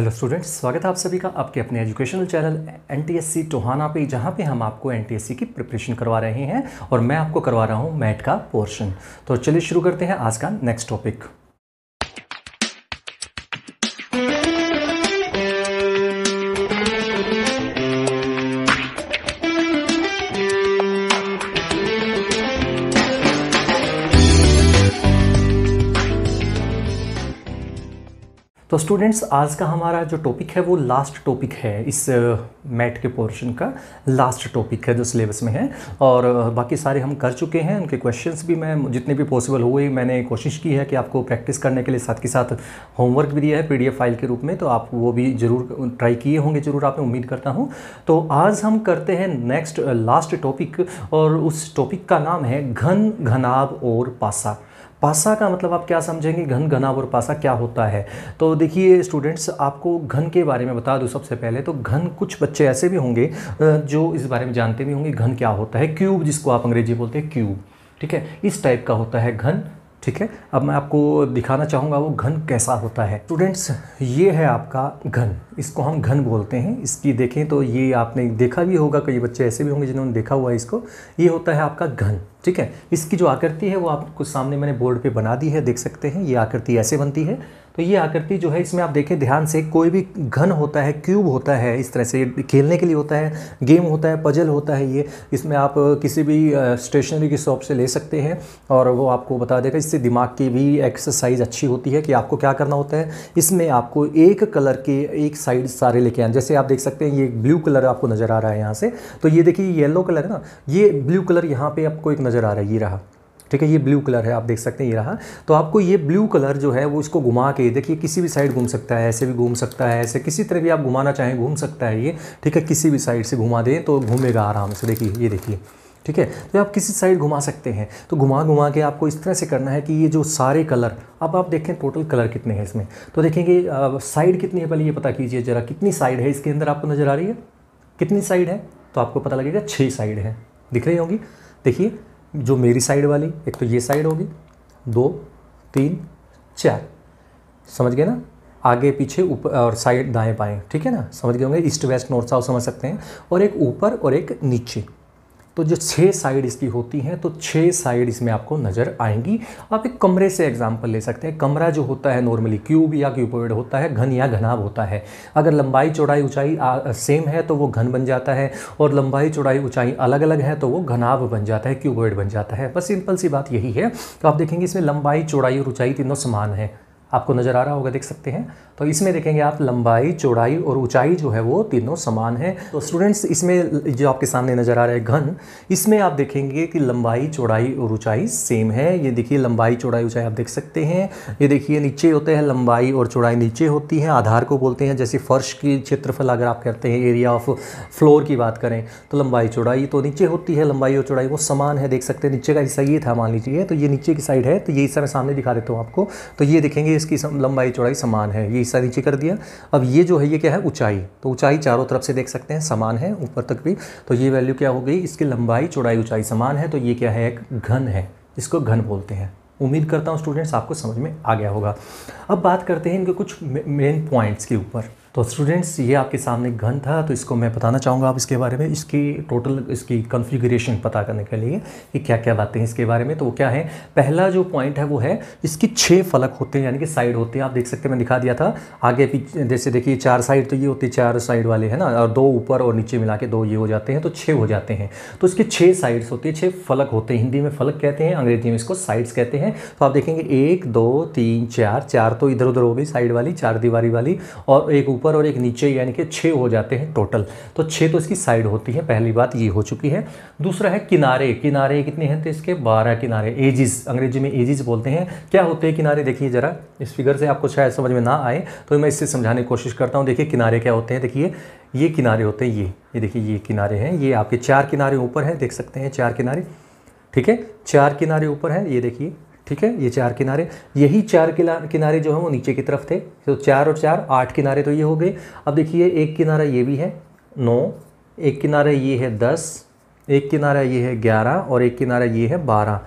hello students स्वागत है आप सभी का आपके अपने educational channel N T S C Tohana पे जहाँ पे हम आपको एन टी एस सी की प्रिपरेशन करवा रहे हैं और मैं आपको करवा रहा हूँ मैट का पोर्शन तो चलिए शुरू करते हैं आज का नेक्स्ट टॉपिक तो स्टूडेंट्स आज का हमारा जो टॉपिक है वो लास्ट टॉपिक है इस मैट के पोर्शन का लास्ट टॉपिक है जो सिलेबस में है और बाकी सारे हम कर चुके हैं उनके क्वेश्चंस भी मैं जितने भी पॉसिबल हुए मैंने कोशिश की है कि आपको प्रैक्टिस करने के लिए साथ के साथ होमवर्क भी दिया है पीडीएफ फाइल के रूप में तो आप वो भी ज़रूर ट्राई किए होंगे ज़रूर आप उम्मीद करता हूँ तो आज हम करते हैं नेक्स्ट लास्ट टॉपिक और उस टॉपिक का नाम है घन घनाभ और पासा पासा का मतलब आप क्या समझेंगे घन घनाभ और पासा क्या होता है तो देखिए स्टूडेंट्स आपको घन के बारे में बता दूँ सबसे पहले तो घन कुछ बच्चे ऐसे भी होंगे जो इस बारे में जानते भी होंगे घन क्या होता है क्यूब जिसको आप अंग्रेजी बोलते हैं क्यूब ठीक है इस टाइप का होता है घन ठीक है अब मैं आपको दिखाना चाहूँगा वो घन कैसा होता है स्टूडेंट्स ये है आपका घन इसको हम घन बोलते हैं इसकी देखें तो ये आपने देखा भी होगा कई बच्चे ऐसे भी होंगे जिन्होंने देखा हुआ है इसको ये होता है आपका घन ठीक है इसकी जो आकृति है वो आपको सामने मैंने बोर्ड पे बना दी है देख सकते हैं ये आकृति ऐसे बनती है तो ये आकृति जो है इसमें आप देखें ध्यान से कोई भी घन होता है क्यूब होता है इस तरह से खेलने के लिए होता है गेम होता है पजल होता है ये इसमें आप किसी भी स्टेशनरी की शॉप से ले सकते हैं और वो आपको बता देगा इससे दिमाग की भी एक्सरसाइज अच्छी होती है कि आपको क्या करना होता है इसमें आपको एक कलर के एक साइड सारे लेके आए जैसे आप देख सकते हैं ये ब्लू कलर आपको नज़र आ रहा है यहाँ से तो ये देखिए येलो कलर है ना ये ब्लू कलर यहाँ पर आपको एक नज़र आ रहा है ये रहा ठीक है ये ब्लू कलर है आप देख सकते हैं ये रहा तो आपको ये ब्लू कलर जो है वो इसको घुमा के देखिए किसी भी साइड घूम सकता है ऐसे भी घूम सकता है ऐसे किसी तरह भी आप घुमाना चाहें घूम सकता है ये ठीक है किसी भी साइड से घुमा दें तो घूमेगा आराम से देखिए ये देखिए ठीक है तो आप किसी साइड घुमा सकते हैं तो घुमा घुमा के आपको इस तरह से करना है कि ये जो सारे कलर अब आप देखें टोटल कलर कितने हैं इसमें तो देखेंगे साइड कितनी है पहले ये पता कीजिए ज़रा कितनी साइड है इसके अंदर आपको नज़र आ रही है कितनी साइड है तो आपको पता लगेगा छः साइड है दिख रही होंगी देखिए जो मेरी साइड वाली एक तो ये साइड होगी दो तीन चार समझ गए ना आगे पीछे ऊपर और साइड दाएं बाएं ठीक है ना समझ गए होंगे ईस्ट वेस्ट नॉर्थ साउथ समझ सकते हैं और एक ऊपर और एक नीचे तो जो छः साइड इसकी होती हैं तो छः साइड इसमें आपको नज़र आएंगी आप एक कमरे से एग्जांपल ले सकते हैं कमरा जो होता है नॉर्मली क्यूब या क्यूबॉइड होता है घन या घनाभ होता है अगर लंबाई चौड़ाई ऊंचाई सेम है तो वो घन बन जाता है और लंबाई चौड़ाई ऊंचाई अलग अलग है तो वो घनाभ बन जाता है क्यूबॉइड बन जाता है बस सिंपल सी बात यही है तो आप देखेंगे इसमें लंबाई चौड़ाई और ऊंचाई तीनों समान है आपको नज़र आ रहा होगा देख सकते हैं तो इसमें देखेंगे आप लंबाई चौड़ाई और ऊंचाई जो है वो तीनों समान है तो स्टूडेंट्स इसमें जो आपके सामने नज़र आ रहा है घन इसमें आप देखेंगे कि लंबाई चौड़ाई और ऊंचाई सेम है ये देखिए लंबाई चौड़ाई ऊंचाई आप देख सकते हैं ये देखिए नीचे होते हैं लंबाई और चौड़ाई नीचे होती है आधार को बोलते हैं जैसे फर्श की क्षेत्रफल अगर आप करते हैं एरिया ऑफ फ्लोर की बात करें तो लंबाई चौड़ाई तो नीचे होती है लंबाई और चौड़ाई वो समान है देख सकते हैं नीचे का हिस्सा ये था मान लीजिए तो ये नीचे की साइड है तो ये हिस्सा मैं सामने दिखा देता हूँ आपको तो ये देखेंगे इसकी लंबाई चौड़ाई समान है ये हिस्सा नीचे कर दिया अब ये जो है ये क्या है ऊंचाई तो ऊंचाई चारों तरफ से देख सकते हैं समान है ऊपर तक भी तो ये वैल्यू क्या हो गई इसकी लंबाई चौड़ाई ऊंचाई समान है तो ये क्या है एक घन है इसको घन बोलते हैं उम्मीद करता हूँ स्टूडेंट्स आपको समझ में आ गया होगा अब बात करते हैं इनके कुछ मेन पॉइंट्स के ऊपर तो स्टूडेंट्स ये आपके सामने गन था तो इसको मैं बताना चाहूँगा आप इसके बारे में इसकी टोटल इसकी कॉन्फ़िगरेशन पता करने के लिए कि क्या क्या बातें हैं इसके बारे में तो वो क्या है पहला जो पॉइंट है वो है इसकी छः फलक होते हैं यानी कि साइड होते हैं आप देख सकते हैं मैंने दिखा दिया था आगे पीछे जैसे देखिए चार साइड तो ये होती है चार साइड वाले हैं ना और दो ऊपर और नीचे मिला के दो ये हो जाते हैं तो छः हो जाते हैं तो इसके छः साइड्स होती है छः फलक होते हैं हिंदी में फलक कहते हैं अंग्रेजी में इसको साइड्स कहते हैं तो आप देखेंगे एक दो तीन चार चार तो इधर उधर हो गई साइड वाली चार दीवारी वाली और एक ऊपर और एक नीचे यानी कि छः हो जाते हैं टोटल तो छः तो इसकी साइड होती है पहली बात ये हो चुकी है दूसरा है किनारे किनारे कितने हैं तो इसके बारह किनारे एजिस अंग्रेजी में एजिस बोलते हैं क्या होते हैं किनारे देखिए ज़रा इस फिगर से आपको शायद समझ में ना आए तो मैं इससे समझाने की कोशिश करता हूँ देखिए किनारे क्या होते हैं देखिए ये किनारे होते हैं ये ये देखिए ये किनारे हैं ये आपके चार किनारे ऊपर हैं देख सकते हैं चार किनारे ठीक है चार किनारे ऊपर हैं ये देखिए ठीक है ये चार किनारे यही चार किनारे जो है वो नीचे की तरफ थे तो चार और चार आठ किनारे तो ये हो गए अब देखिए एक किनारा ये भी है नौ एक किनारा ये है दस एक किनारा ये है ग्यारह और एक किनारा ये है बारह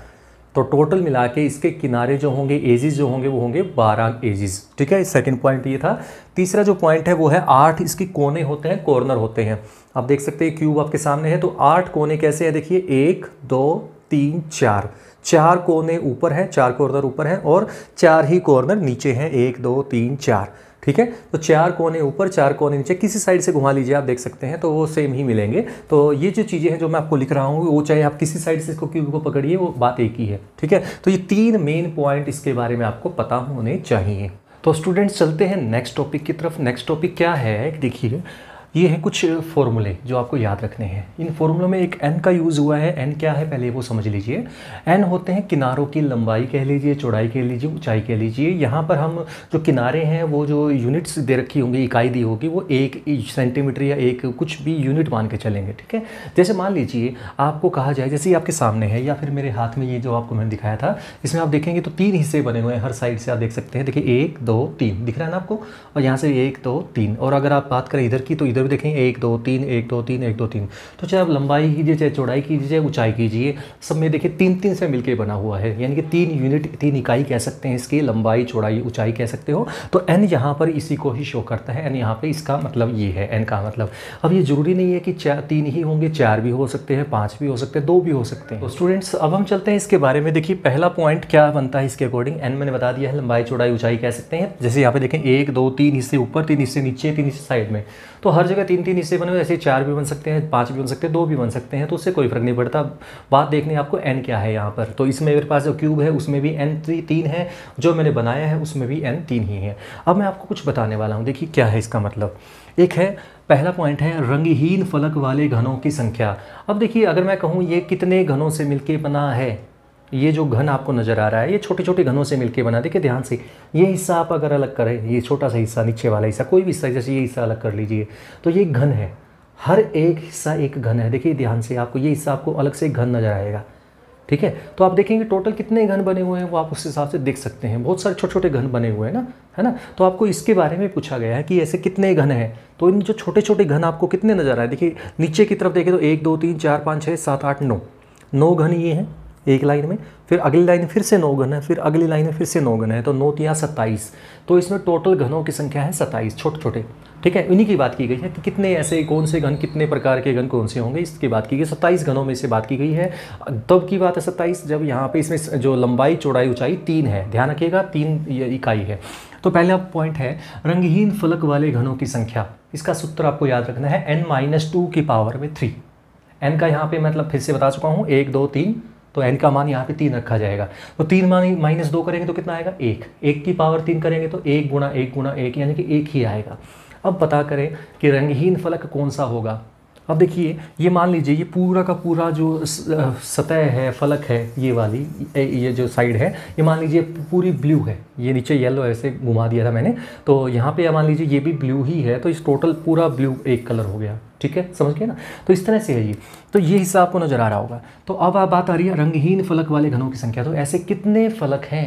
तो टोटल मिला के इसके किनारे जो होंगे एजिस जो होंगे वो होंगे बारह एजिस ठीक है सेकंड पॉइंट ये था तीसरा जो पॉइंट है वो है आठ इसके कोने होते हैं कॉर्नर होते हैं आप देख सकते हैं क्यूब आपके सामने है तो आठ कोने कैसे हैं देखिए एक दो तीन चार चार कोने ऊपर हैं चार कॉर्नर ऊपर हैं और चार ही कॉर्नर नीचे हैं एक दो तीन चार ठीक है तो चार कोने ऊपर चार कोने नीचे किसी साइड से घुमा लीजिए आप देख सकते हैं तो वो सेम ही मिलेंगे तो ये जो चीज़ें हैं जो मैं आपको लिख रहा हूँ वो चाहे आप किसी साइड से इसको क्यूब को पकड़िए वो बात एक ही है ठीक है तो ये तीन मेन पॉइंट इसके बारे में आपको पता होने चाहिए तो स्टूडेंट्स चलते हैं नेक्स्ट टॉपिक की तरफ नेक्स्ट टॉपिक क्या है देखिए ये हैं कुछ फॉर्मूले जो आपको याद रखने हैं इन फॉर्मूलों में एक एन का यूज़ हुआ है एन क्या है पहले वो समझ लीजिए एन होते हैं किनारों की लंबाई कह लीजिए चौड़ाई कह लीजिए ऊंचाई कह लीजिए यहाँ पर हम जो किनारे हैं वो जो यूनिट्स दे रखी होंगी इकाई दी होगी वो एक सेंटीमीटर या एक कुछ भी यूनिट मान के चलेंगे ठीक है जैसे मान लीजिए आपको कहा जाए जैसे ये आपके सामने है या फिर मेरे हाथ में ये जो आपको मैंने दिखाया था इसमें आप देखेंगे तो तीन हिस्से बने हुए हैं हर साइड से आप देख सकते हैं देखिए एक दो तीन दिख रहा है ना आपको और यहाँ से एक दो तीन और अगर आप बात करें इधर की तो इधर इधर भी देखें एक दो तीन एक दो तीन एक दो तीन तो चाहे आप लंबाई कीजिए चाहे चौड़ाई कीजिए चाहे ऊंचाई कीजिए सब में देखिए तीन तीन से मिलकर बना हुआ है यानी कि तीन यूनिट तीन इकाई कह सकते हैं इसकी लंबाई चौड़ाई ऊंचाई कह सकते हो तो एन यहाँ पर इसी को ही शो करता है एन यहाँ पर इसका मतलब ये है एन का मतलब अब ये ज़रूरी नहीं है कि तीन ही होंगे चार भी हो सकते हैं पाँच भी हो सकते हैं दो भी हो सकते हैं तो स्टूडेंट्स अब हम चलते हैं इसके बारे में देखिए पहला पॉइंट क्या बनता है इसके अकॉर्डिंग एन मैंने बता दिया है लंबाई चौड़ाई ऊंचाई कह सकते हैं जैसे यहाँ पे देखें एक दो तीन हिस्से ऊपर तीन हिस्से नीचे तीन हिस्से साइड में तो हर जगह तीन तीन हिस्से बने हुए ऐसे चार भी बन सकते हैं पाँच भी बन सकते हैं दो भी बन सकते हैं तो उससे कोई फ़र्क नहीं पड़ता बात देखने आपको एन क्या है यहाँ पर तो इसमें मेरे पास जो क्यूब है उसमें भी एन तीन है जो मैंने बनाया है उसमें भी एन तीन ही है अब मैं आपको कुछ बताने वाला हूँ देखिए क्या है इसका मतलब एक है पहला पॉइंट है रंगहीन फलक वाले घनों की संख्या अब देखिए अगर मैं कहूँ ये कितने घनों से मिलके बना है ये जो घन आपको नज़र आ रहा है ये छोटे छोटे घनों से मिलके बना देखिए ध्यान से ये हिस्सा आप अगर अलग करें ये छोटा सा हिस्सा नीचे वाला हिस्सा कोई भी हिस्सा जैसे ये हिस्सा अलग कर लीजिए तो ये घन है हर एक हिस्सा एक घन है देखिए ध्यान से आपको ये हिस्सा आपको अलग से घन नज़र आएगा ठीक है तो आप देखेंगे टोटल कितने घन बने हुए हैं वो आप उस हिसाब से देख सकते हैं बहुत सारे छोटे छोटे घन बने हुए हैं ना है ना तो आपको इसके बारे में पूछा गया है कि ऐसे कितने घन हैं तो इन जो छोटे छोटे घन आपको कितने नज़र आए देखिए नीचे की तरफ देखें तो एक दो तीन चार पाँच छः सात आठ नौ नौ घन ये हैं एक लाइन में फिर अगली लाइन फिर से नौ घन है फिर अगली लाइन में फिर से नौ घन है तो नौ तिया सत्ताईस तो इसमें टोटल घनों की संख्या है सत्ताईस छोटे छोटे ठीक है इन्हीं की बात की गई है कि कितने ऐसे कौन से घन कितने प्रकार के घन कौन से होंगे इसकी बात की गई सत्ताईस घनों में से बात की गई है तब की बात है सत्ताईस जब यहाँ पे इसमें जो लंबाई चौड़ाई ऊंचाई तीन है ध्यान रखिएगा तीन इकाई है तो पहला पॉइंट है रंगहीन फलक वाले घनों की संख्या इसका सूत्र आपको याद रखना है एन माइनस टू की पावर में थ्री एन का यहाँ पे मतलब फिर से बता चुका हूँ एक दो तीन तो एन का मान यहाँ पे तीन रखा जाएगा तो तीन मान माइनस दो करेंगे तो कितना आएगा एक एक की पावर तीन करेंगे तो एक गुणा एक गुणा एक यानी कि एक ही आएगा अब पता करें कि रंगहीन फलक कौन सा होगा अब देखिए ये मान लीजिए ये पूरा का पूरा जो सतह है फलक है ये वाली ये जो साइड है ये मान लीजिए पूरी ब्लू है ये नीचे येलो ऐसे घुमा दिया था मैंने तो यहाँ पे मान लीजिए ये भी ब्लू ही है तो इस टोटल पूरा ब्लू एक कलर हो गया ठीक है समझ गए ना तो इस तरह से है ये तो ये हिस्सा आपको नज़र आ रहा होगा तो अब आप बात आ रही है रंगहीन फलक वाले घनों की संख्या तो ऐसे कितने फलक हैं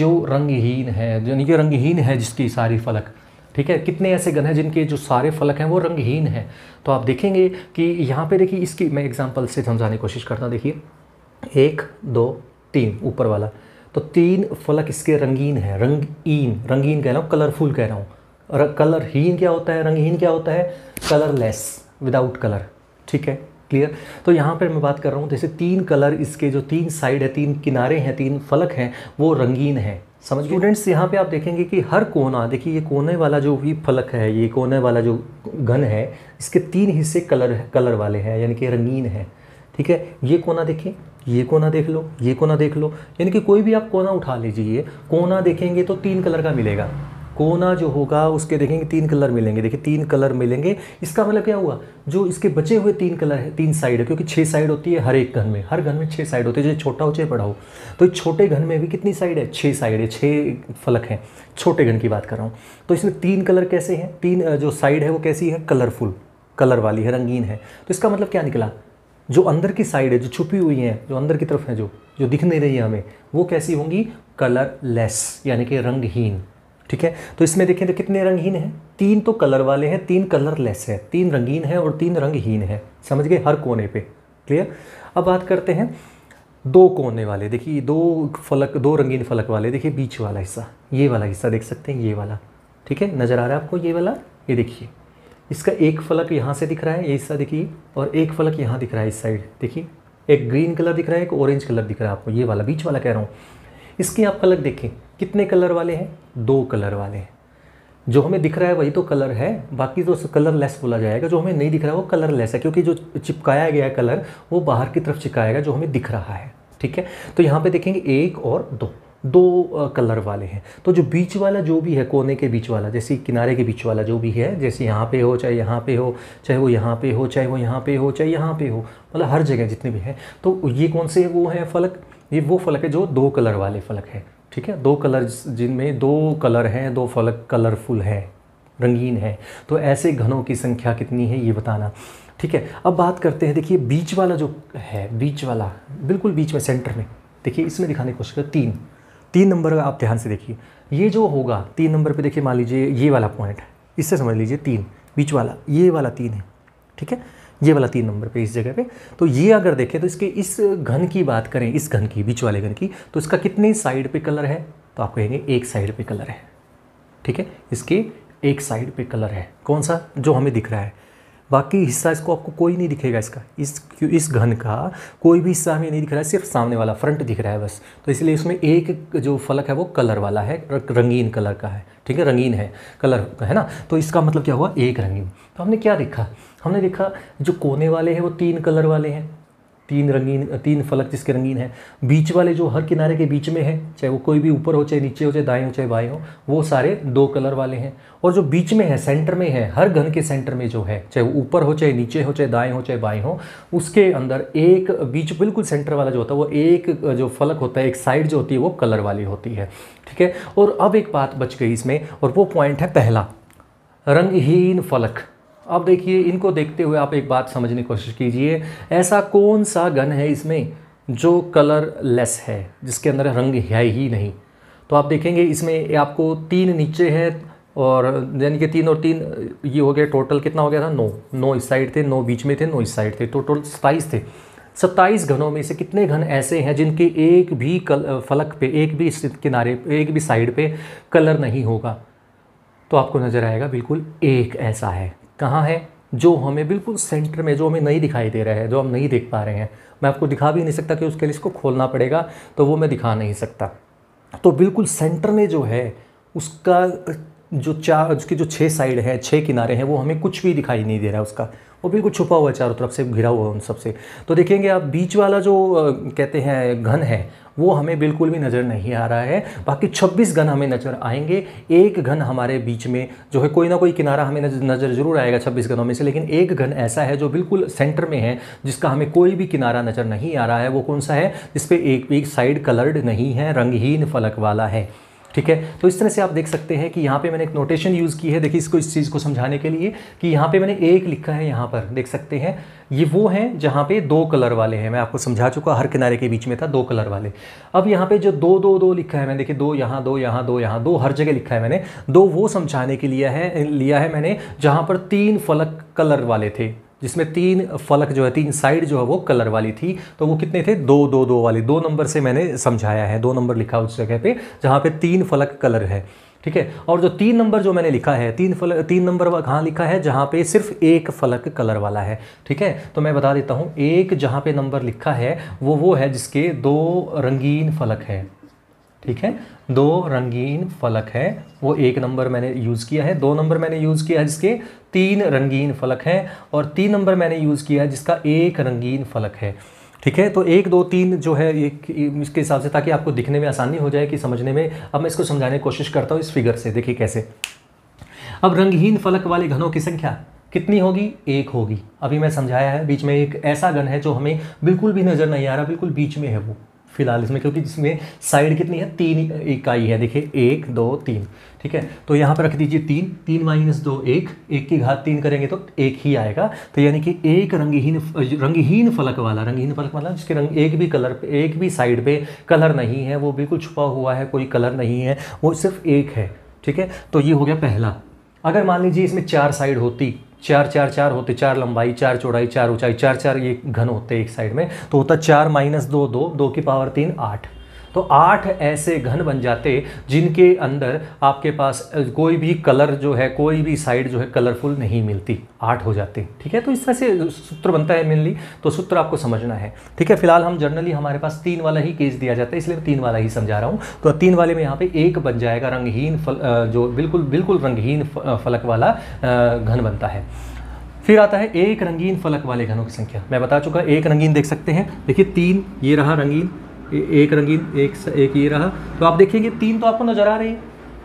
जो रंगहीन है यानी कि रंगहीन है जिसकी सारी फलक ठीक है कितने ऐसे गण हैं जिनके जो सारे फलक हैं वो रंगहीन हैं तो आप देखेंगे कि यहाँ पे देखिए इसकी मैं एग्जांपल से समझाने की कोशिश करता हूँ देखिए एक दो तीन ऊपर वाला तो तीन फलक इसके रंगीन है रंगीन रंगीन कह रहा हूँ कलरफुल कह रहा हूँ कलरहीन क्या होता है रंगहीन क्या होता है कलरलेस विदाउट कलर ठीक है क्लियर तो यहाँ पर मैं बात कर रहा हूँ जैसे तीन कलर इसके जो तीन साइड है तीन किनारे हैं तीन फलक हैं वो रंगीन है समझ स्टूडेंट्स यहाँ पे आप देखेंगे कि हर कोना देखिए ये कोने वाला जो भी फलक है ये कोने वाला जो घन है इसके तीन हिस्से कलर कलर वाले हैं यानी कि रंगीन है ठीक है ये कोना देखिए ये कोना देख लो ये कोना देख लो यानी कि कोई भी आप कोना उठा लीजिए कोना देखेंगे तो तीन कलर का मिलेगा कोना जो होगा उसके देखेंगे तीन कलर मिलेंगे देखिए तीन कलर मिलेंगे इसका मतलब क्या हुआ जो इसके बचे हुए तीन कलर है तीन साइड है क्योंकि छः साइड होती है हर एक घन में हर घन में छः साइड होती है जैसे छोटा हो चाहे बड़ा हो तो छोटे घन में भी कितनी साइड है छः साइड है छः फलक हैं छोटे घन की बात कर रहा हूँ तो इसमें तीन कलर कैसे हैं तीन जो साइड है वो कैसी है कलरफुल कलर वाली है रंगीन है तो इसका मतलब क्या निकला जो अंदर की साइड है जो छुपी हुई है जो अंदर की तरफ है जो जो दिख नहीं रही है हमें वो कैसी होंगी कलरलेस यानी कि रंगहीन ठीक है तो इसमें देखें तो कितने रंगहीन हैं तीन तो कलर वाले हैं तीन कलर लेस हैं तीन रंगीन हैं और तीन रंगहीन हैं समझ गए हर कोने पे क्लियर अब बात करते हैं दो कोने वाले देखिए दो फलक दो रंगीन फलक वाले देखिए बीच वाला हिस्सा ये वाला हिस्सा देख सकते हैं ये वाला ठीक है नज़र आ रहा है आपको ये वाला ये देखिए इसका एक फलक यहाँ से दिख रहा है ये हिस्सा देखिए और एक फलक यहाँ दिख रहा है इस साइड देखिए एक ग्रीन कलर दिख रहा है एक ऑरेंज कलर दिख रहा है आपको ये वाला बीच वाला कह रहा हूँ इसके आप फलक देखें कितने कलर वाले हैं दो कलर वाले हैं जो हमें दिख रहा है वही तो कलर है बाकी तो कलर लेस बोला जाएगा जो हमें नहीं दिख रहा है वो कलर लेस है क्योंकि जो चिपकाया गया है कलर वो बाहर की तरफ चिपकाया गया जो हमें दिख रहा है ठीक है तो यहाँ पे देखेंगे एक और दो दो कलर वाले हैं तो जो बीच वाला जो भी है कोने के बीच वाला जैसे किनारे के बीच वाला जो भी है जैसे यहाँ पे हो चाहे यहाँ पे हो चाहे वो यहाँ पे हो चाहे वो यहाँ पे हो चाहे यहाँ पे हो मतलब हर जगह जितने भी हैं तो ये कौन से वो है फलक ये वो फलक है जो दो कलर वाले फलक है ठीक है दो कलर जिनमें दो कलर हैं दो फलक कलरफुल हैं रंगीन है तो ऐसे घनों की संख्या कितनी है ये बताना ठीक है अब बात करते हैं देखिए बीच वाला जो है बीच वाला बिल्कुल बीच में सेंटर में देखिए इसमें दिखाने की कोशिश करें तीन तीन नंबर आप ध्यान से देखिए ये जो होगा तीन नंबर पे देखिए मान लीजिए ये वाला पॉइंट इससे समझ लीजिए तीन बीच वाला ये वाला तीन है ठीक है ये वाला तीन नंबर पे इस जगह पे तो ये अगर देखें तो इसके इस घन की बात करें इस घन की बीच वाले घन की तो इसका कितने साइड पे कलर है तो आप कहेंगे एक साइड पे कलर है ठीक है इसके एक साइड पे कलर है कौन सा जो हमें दिख रहा है बाकी हिस्सा इसको आपको कोई नहीं दिखेगा इसका इस इस घन का कोई भी हिस्सा हमें नहीं दिख रहा है सिर्फ सामने वाला फ्रंट दिख रहा है बस तो इसलिए इसमें एक जो फलक है वो कलर वाला है रंगीन कलर का है ठीक है रंगीन है कलर है ना तो इसका मतलब क्या हुआ एक रंगीन तो हमने क्या देखा हमने देखा जो कोने वाले हैं वो तीन कलर वाले हैं तीन रंगीन तीन फलक जिसके रंगीन है बीच वाले जो हर किनारे के बीच में है चाहे वो कोई भी ऊपर हो चाहे नीचे हो चाहे दाएं हो चाहे बाएं हो वो सारे दो कलर वाले हैं और जो बीच में है सेंटर में है हर घन के सेंटर में जो है चाहे वो ऊपर हो चाहे नीचे हो चाहे दाएं हो चाहे बाएं हो उसके अंदर एक बीच बिल्कुल सेंटर वाला जो होता है वो एक जो फलक होता है एक साइड जो होती है वो कलर वाली होती है ठीक है और अब एक बात बच गई इसमें और वो पॉइंट है पहला रंगहीन फलक अब देखिए इनको देखते हुए आप एक बात समझने की कोशिश कीजिए ऐसा कौन सा गन है इसमें जो कलर लेस है जिसके अंदर रंग है ही नहीं तो आप देखेंगे इसमें आपको तीन नीचे है और यानी कि तीन और तीन ये हो गया टोटल कितना हो गया था नौ नौ इस साइड थे नौ बीच में थे नौ इस साइड थे टोटल सत्ताईस थे सत्ताईस घनों में से कितने घन ऐसे हैं जिनके एक भी कल फलक पे एक भी किनारे एक भी साइड पे कलर नहीं होगा तो आपको नज़र आएगा बिल्कुल एक ऐसा है कहाँ है जो हमें बिल्कुल सेंटर में जो हमें नहीं दिखाई दे रहा है जो हम नहीं देख पा रहे हैं मैं आपको दिखा भी नहीं सकता कि उसके लिए इसको खोलना पड़ेगा तो वो मैं दिखा नहीं सकता तो बिल्कुल सेंटर में जो है उसका जो चार उसकी जो छः साइड है छः किनारे हैं वो हमें कुछ भी दिखाई नहीं दे रहा है उसका वो बिल्कुल छुपा हुआ है चारों तरफ से घिरा हुआ है उन सब से तो देखेंगे आप बीच वाला जो कहते हैं घन है वो हमें बिल्कुल भी नज़र नहीं आ रहा है बाकी 26 घन हमें नज़र आएंगे एक घन हमारे बीच में जो है कोई ना कोई किनारा हमें नज़र जरूर आएगा 26 घनों में से लेकिन एक घन ऐसा है जो बिल्कुल सेंटर में है जिसका हमें कोई भी किनारा नज़र नहीं आ रहा है वो कौन सा है जिसपे एक भी साइड कलर्ड नहीं है रंगहीन फलक वाला है ठीक है तो इस तरह से आप देख सकते हैं कि यहाँ पे मैंने एक नोटेशन यूज़ की है देखिए इसको इस चीज़ को समझाने के लिए कि यहाँ पे मैंने एक लिखा है यहाँ पर देख सकते हैं ये वो हैं जहाँ पे दो कलर वाले हैं मैं आपको समझा चुका हर किनारे के बीच में था दो कलर वाले अब यहाँ पे जो दो दो दो लिखा है मैंने देखिए दो यहाँ दो यहाँ दो यहाँ दो हर जगह लिखा है मैंने दो वो समझाने के लिए है लिया है मैंने जहाँ पर तीन फलक कलर वाले थे जिसमें तीन फलक जो है तीन साइड जो है वो कलर वाली थी तो वो कितने थे दो दो दो वाली दो नंबर से मैंने समझाया है दो नंबर लिखा उस जगह पे जहाँ पे तीन फलक कलर है ठीक है और जो तीन नंबर जो मैंने लिखा है तीन फल तीन नंबर कहाँ लिखा है जहाँ पे सिर्फ एक फलक कलर वाला है ठीक है तो मैं बता देता हूँ एक जहाँ पे नंबर लिखा है वो वो है जिसके दो रंगीन फलक है ठीक है दो रंगीन फलक है वो एक नंबर मैंने यूज़ किया है दो नंबर मैंने यूज़ किया है जिसके तीन रंगीन फलक हैं और तीन नंबर मैंने यूज़ किया है जिसका एक रंगीन फलक है ठीक है तो एक दो तीन जो है एक इसके हिसाब से ताकि आपको दिखने में आसानी हो जाए कि समझने में अब मैं इसको समझाने की कोशिश करता हूँ इस फिगर से देखिए कैसे अब रंगहीन फलक वाले घनों की संख्या कितनी होगी एक होगी अभी मैं समझाया है बीच में एक ऐसा घन है जो हमें बिल्कुल भी नज़र नहीं आ रहा बिल्कुल बीच में है वो फिलहाल इसमें क्योंकि जिसमें साइड कितनी है तीन इकाई है देखिए एक दो तीन ठीक है तो यहाँ पर रख दीजिए तीन तीन माइनस दो एक एक की घात तीन करेंगे तो एक ही आएगा तो यानी कि एक रंगहीन रंगहीन फलक वाला रंगहीन फलक वाला मतलब जिसके रंग एक भी कलर पे एक भी साइड पे कलर नहीं है वो बिल्कुल छुपा हुआ है कोई कलर नहीं है वो सिर्फ एक है ठीक है तो ये हो गया पहला अगर मान लीजिए इसमें चार साइड होती चार चार चार होते चार लंबाई चार चौड़ाई चार ऊंचाई चार चार ये घन होते एक साइड में तो होता चार माइनस दो दो दो की पावर तीन आठ तो आठ ऐसे घन बन जाते जिनके अंदर आपके पास कोई भी कलर जो है कोई भी साइड जो है कलरफुल नहीं मिलती आठ हो जाते ठीक है तो इस तरह से सूत्र बनता है मेनली तो सूत्र आपको समझना है ठीक है फिलहाल हम जनरली हमारे पास तीन वाला ही केस दिया जाता है इसलिए मैं तीन वाला ही समझा रहा हूँ तो तीन वाले में यहाँ पे एक बन जाएगा रंगहीन फल जो बिल्कुल बिल्कुल रंगहीन फलक वाला घन बनता है फिर आता है एक रंगीन फलक वाले घनों की संख्या मैं बता चुका एक रंगीन देख सकते हैं देखिए तीन ये रहा रंगीन एक रंगीन एक एक ये रहा तो आप देखेंगे तीन तो आपको नज़र आ रही है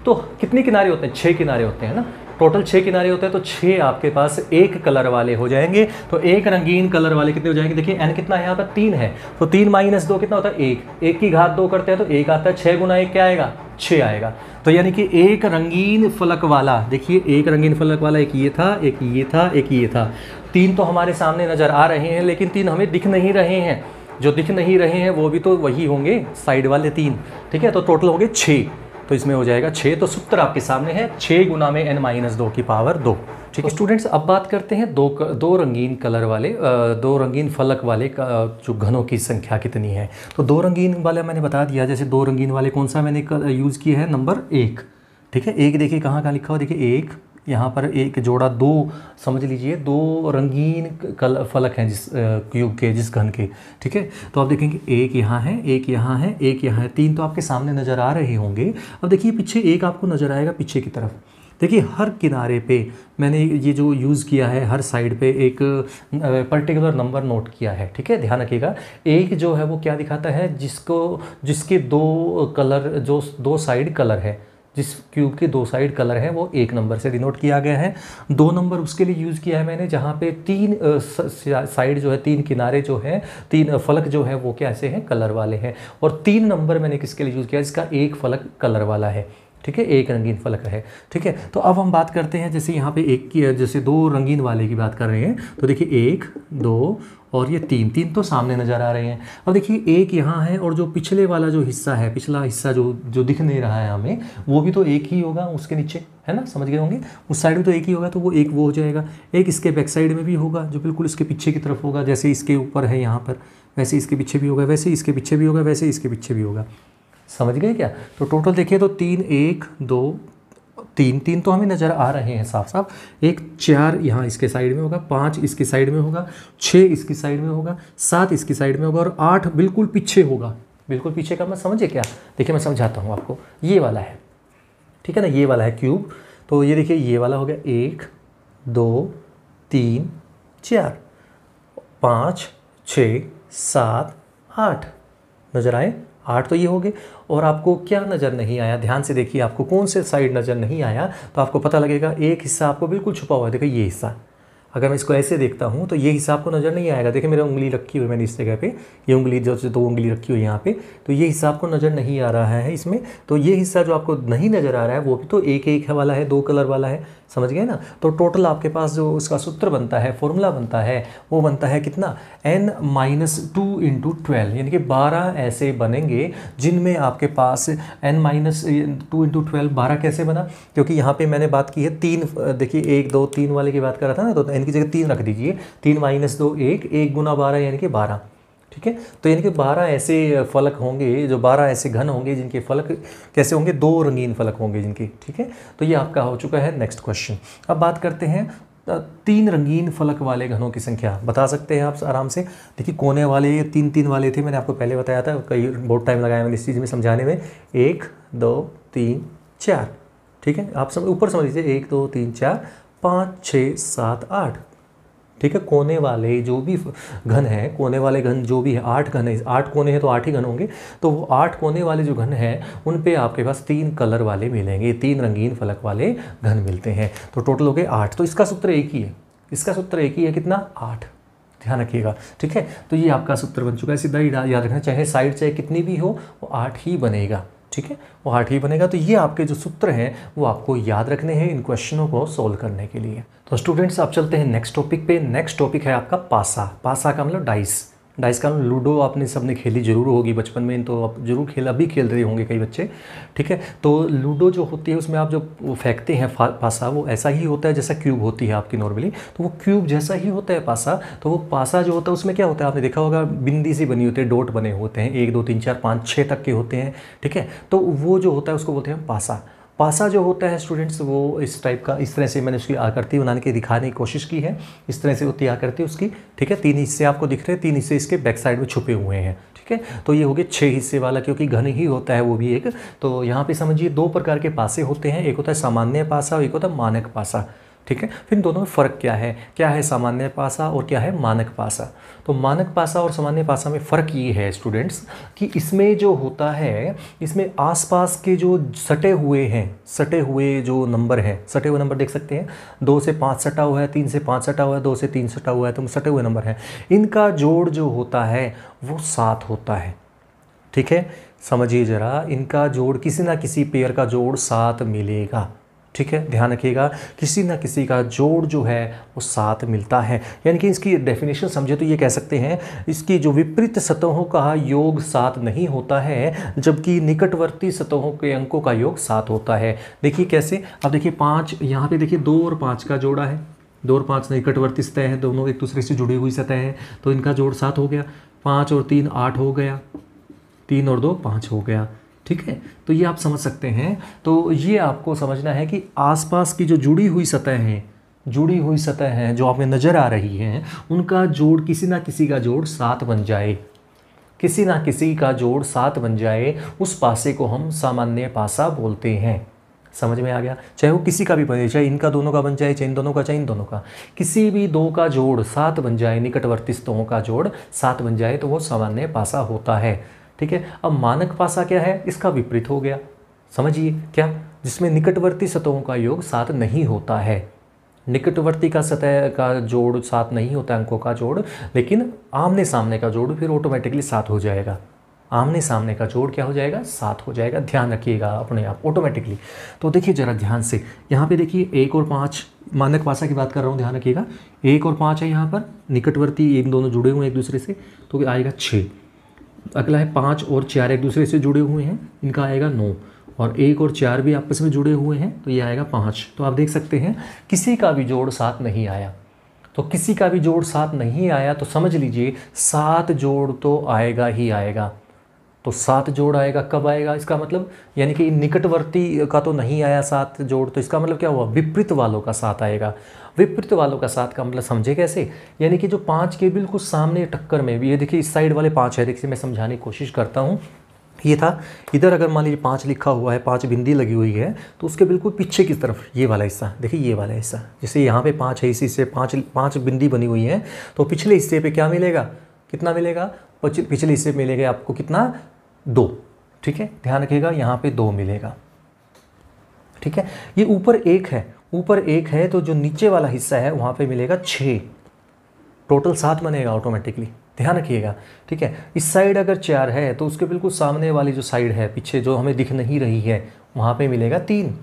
तो कितने किनारे होते हैं छह किनारे होते हैं ना टोटल छः किनारे होते हैं तो छह आपके पास एक कलर वाले हो जाएंगे तो एक रंगीन कलर वाले कितने हो जाएंगे देखिए एन कितना है यहाँ पर तीन है तो तीन माइनस दो कितना होता है एक एक की घात दो करते हैं तो एक आता है छः गुना एक क्या आएगा छह आएगा तो यानी कि एक रंगीन फलक वाला देखिए एक रंगीन फलक वाला एक ये था एक ये था एक ये था तीन तो हमारे सामने नज़र आ रहे हैं लेकिन तीन हमें दिख नहीं रहे हैं जो दिख नहीं रहे हैं वो भी तो वही होंगे साइड वाले तीन ठीक है तो टोटल होंगे छः तो इसमें हो जाएगा छः तो सूत्र आपके सामने है छः गुना में एन माइनस दो की पावर दो ठीक है स्टूडेंट्स तो अब बात करते हैं दो दो रंगीन कलर वाले दो रंगीन फलक वाले जो घनों की संख्या कितनी है तो दो रंगीन वाला मैंने बता दिया जैसे दो रंगीन वाले कौन सा मैंने यूज़ किया है नंबर एक ठीक है एक देखिए कहाँ कहाँ लिखा हुआ देखिए एक यहाँ पर एक जोड़ा दो समझ लीजिए दो रंगीन कल फलक हैं जिस क्यूब के जिस घन के ठीक है तो आप देखेंगे एक यहाँ है एक यहाँ है एक यहाँ है तीन तो आपके सामने नज़र आ रहे होंगे अब देखिए पीछे एक आपको नज़र आएगा पीछे की तरफ देखिए हर किनारे पे मैंने ये जो यूज़ किया है हर साइड पे एक पर्टिकुलर नंबर नोट किया है ठीक है ध्यान रखिएगा एक जो है वो क्या दिखाता है जिसको जिसके दो कलर जो दो साइड कलर है जिस क्यूब के दो साइड कलर हैं वो एक नंबर से डिनोट किया गया है दो नंबर उसके लिए यूज़ किया है मैंने जहाँ पे तीन साइड जो है तीन किनारे जो है तीन फलक जो है वो कैसे हैं कलर वाले हैं और तीन नंबर मैंने किसके लिए यूज़ किया इसका एक फलक कलर वाला है ठीक है एक रंगीन फलक है ठीक है तो अब हम बात करते हैं जैसे यहाँ पे एक की जैसे दो रंगीन वाले की बात कर रहे हैं तो देखिए एक दो और ये तीन तीन तो सामने नज़र आ रहे हैं अब देखिए एक यहाँ है और जो पिछले वाला जो हिस्सा है पिछला हिस्सा जो जो दिख नहीं रहा है हमें वो भी तो एक ही होगा उसके नीचे है ना समझ गए होंगे उस साइड में तो एक ही होगा तो वो एक वो हो जाएगा एक इसके बैक साइड में भी होगा जो बिल्कुल इसके पीछे की तरफ होगा जैसे इसके ऊपर है यहाँ पर वैसे इसके पीछे भी होगा वैसे इसके पीछे भी होगा वैसे इसके पीछे भी होगा समझ गए क्या तो टोटल देखिए तो तीन एक दो तीन तीन तो हमें नज़र आ रहे हैं साफ साफ एक चार यहाँ इसके साइड में होगा पाँच इसकी साइड में होगा छः इसकी साइड में होगा सात इसकी साइड में होगा और आठ बिल्कुल पीछे होगा बिल्कुल पीछे का मैं मतलब समझे क्या देखिए मैं समझाता हूँ आपको ये वाला है ठीक है ना ये वाला है क्यूब तो ये देखिए ये वाला हो गया एक दो तीन चार पाँच छ सात आठ नज़र आए आठ तो ये हो गए और आपको क्या नज़र नहीं आया ध्यान से देखिए आपको कौन से साइड नज़र नहीं आया तो आपको पता लगेगा एक हिस्सा आपको बिल्कुल छुपा हुआ है देखो ये हिस्सा अगर मैं इसको ऐसे देखता हूँ तो ये हिस्सा आपको नज़र नहीं आएगा देखिए मेरा उंगली रखी हुई मैंने इस जगह पे ये उंगली जो दो उंगली रखी हुई यहाँ पे तो ये हिस्सा आपको नज़र नहीं आ रहा है इसमें तो ये हिस्सा जो आपको नहीं नज़र आ रहा है वो भी तो एक एक है वाला है दो कलर वाला है समझ गए ना तो टोटल आपके पास जो उसका सूत्र बनता है फॉर्मूला बनता है वो बनता है कितना N minus two into twelve यानी कि बारह ऐसे बनेंगे जिनमें आपके पास N minus two into twelve बारह कैसे बना क्योंकि यहाँ पे मैंने बात की है तीन देखिए एक दो तीन वाले की बात कर रहा था ना तो की जगह तीन रख दीजिए तीन माइनस दो एक एक गुना बारह यानी कि बारह ठीक है तो यानी कि बारह ऐसे फलक होंगे जो बारह ऐसे घन होंगे जिनके फलक कैसे होंगे दो रंगीन फलक होंगे जिनके ठीक है तो ये आपका हो चुका है नेक्स्ट क्वेश्चन अब बात करते हैं तीन रंगीन फलक वाले घनों की संख्या बता सकते हैं आप आराम से देखिए कोने वाले ये तीन तीन वाले थे मैंने आपको पहले बताया था कई बहुत टाइम लगाया मैंने इस चीज़ में समझाने में एक दो तीन चार ठीक है आप सब ऊपर समझ लीजिए एक दो तीन चार पाँच छः सात आठ ठीक है कोने वाले जो भी घन है कोने वाले घन जो भी है आठ घन है आठ कोने हैं तो आठ ही घन होंगे तो वो आठ कोने वाले जो घन हैं उन पे आपके पास तीन कलर वाले मिलेंगे तीन रंगीन फलक वाले घन मिलते हैं तो टोटल हो गए आठ तो इसका सूत्र एक ही है इसका सूत्र एक ही है कितना आठ ध्यान रखिएगा ठीक है तो ये आपका सूत्र बन चुका है सीधा ही याद रखना चाहे साइड चाहे कितनी भी हो वो आठ ही बनेगा ठीक है वो हार्ट ही बनेगा तो ये आपके जो सूत्र हैं वो आपको याद रखने हैं इन क्वेश्चनों को सोल्व करने के लिए तो स्टूडेंट्स आप चलते हैं नेक्स्ट टॉपिक पे नेक्स्ट टॉपिक है आपका पासा पासा का मतलब डाइस डाइस का लूडो आपने सबने खेली जरूर होगी बचपन में तो आप जरूर खेल अभी खेल रहे होंगे कई बच्चे ठीक है तो लूडो जो होती है उसमें आप जो फेंकते हैं पासा वो ऐसा ही होता है जैसा क्यूब होती है आपकी नॉर्मली तो वो क्यूब जैसा ही होता है पासा तो वो पासा जो होता है उसमें क्या होता है आपने देखा होगा बिंदी सी बनी होती है डोट बने होते हैं एक दो तीन चार पाँच छः तक के होते हैं ठीक है तो वो जो होता है उसको बोलते हैं पासा पासा जो होता है स्टूडेंट्स वो इस टाइप का इस तरह से मैंने उसकी आकृति बनाने की दिखाने की कोशिश की है इस तरह से होती आकृति उसकी ठीक है तीन हिस्से आपको दिख रहे हैं तीन हिस्से इसके बैक साइड में छुपे हुए हैं ठीक है तो ये हो गए छः हिस्से वाला क्योंकि घन ही होता है वो भी एक तो यहाँ पर समझिए दो प्रकार के पासे होते हैं एक होता है सामान्य पासा और एक होता है मानक पासा ठीक है फिर दोनों में फ़र्क क्या है क्या है सामान्य पासा और क्या है मानक पासा तो मानक पासा और सामान्य पासा में फ़र्क ये है स्टूडेंट्स कि इसमें जो होता है इसमें आसपास के जो सटे हुए हैं सटे हुए जो नंबर हैं सटे हुए नंबर देख सकते हैं दो से पाँच सटा हुआ है तीन से पाँच सटा हुआ है दो से तीन सटा हुआ है तो सटे हुए नंबर हैं इनका जोड़ जो होता है वो सात होता है ठीक है समझिए ज़रा इनका जोड़ किसी ना किसी पेयर का जोड़ सात मिलेगा ठीक है ध्यान रखिएगा किसी ना किसी का जोड़ जो है वो साथ मिलता है यानी कि इसकी डेफिनेशन समझे तो ये कह सकते हैं इसकी जो विपरीत सतहों का योग साथ नहीं होता है जबकि निकटवर्ती सतहों के अंकों का योग साथ होता है देखिए कैसे अब देखिए पाँच यहाँ पे देखिए दो और पाँच का जोड़ा है दो और पाँच निकटवर्ती सतह है दोनों एक दूसरे से जुड़ी हुई सतह है तो इनका जोड़ सात हो गया पाँच और तीन आठ हो गया तीन और दो पाँच हो गया ठीक है तो ये आप समझ सकते हैं तो ये आपको समझना है कि आसपास की जो जुड़ी हुई सतह हैं जुड़ी हुई सतह हैं जो आप में नज़र आ रही हैं उनका जोड़ किसी ना किसी का जोड़ सात बन जाए किसी ना किसी का जोड़ सात बन जाए उस पासे को हम सामान्य पासा बोलते हैं समझ में आ गया चाहे वो किसी का भी बने चाहे इनका दोनों का बन जाए चाहे इन दोनों का चाहे इन दोनों का किसी भी दो का जोड़ सात बन जाए निकटवर्ती का जोड़ सात बन जाए तो वो सामान्य पासा होता है ठीक है अब मानक पासा क्या है इसका विपरीत हो गया समझिए क्या जिसमें निकटवर्ती सतहों का योग साथ नहीं होता है निकटवर्ती का सतह का जोड़ साथ नहीं होता अंकों का जोड़ लेकिन आमने सामने का जोड़ फिर ऑटोमेटिकली साथ हो जाएगा आमने सामने का जोड़ क्या हो जाएगा साथ हो जाएगा ध्यान रखिएगा अपने आप ऑटोमेटिकली तो देखिए जरा ध्यान से यहाँ पे देखिए एक और पाँच मानक पासा की बात कर रहा हूँ ध्यान रखिएगा एक और पाँच है यहाँ पर निकटवर्ती एक दोनों जुड़े हुए हैं एक दूसरे से तो आएगा छः अगला है पाँच और चार एक दूसरे से जुड़े हुए हैं इनका आएगा नौ और एक और चार भी आपस में जुड़े हुए हैं तो ये आएगा पाँच तो आप देख सकते हैं किसी का भी जोड़ साथ नहीं आया तो किसी का भी जोड़ साथ नहीं आया तो समझ लीजिए सात जोड़ तो आएगा ही आएगा तो सात जोड़ आएगा कब आएगा इसका मतलब यानी कि निकटवर्ती का तो नहीं आया सात जोड़ तो इसका मतलब क्या हुआ विपरीत वालों का साथ आएगा विपरीत वालों का साथ का मतलब समझे कैसे यानी कि जो पाँच के बिल्कुल सामने टक्कर में ये देखिए इस साइड वाले पाँच है देखिए मैं समझाने की कोशिश करता हूँ ये था इधर अगर मान लीजिए पाँच लिखा हुआ है पाँच बिंदी लगी हुई है तो उसके बिल्कुल पीछे की तरफ ये वाला हिस्सा देखिए ये वाला हिस्सा जैसे यहाँ पे पाँच है इसी से पाँच पाँच बिंदी बनी हुई है तो पिछले हिस्से पे क्या मिलेगा कितना मिलेगा पिछले हिस्से मिलेगा आपको कितना दो ठीक है ध्यान रखिएगा यहाँ पे दो मिलेगा ठीक है ये ऊपर एक है ऊपर एक है तो जो नीचे वाला हिस्सा है वहाँ पे मिलेगा छः टोटल सात बनेगा ऑटोमेटिकली ध्यान रखिएगा ठीक है इस साइड अगर चार है तो उसके बिल्कुल सामने वाली जो साइड है पीछे जो हमें दिख नहीं रही है वहाँ पे मिलेगा तीन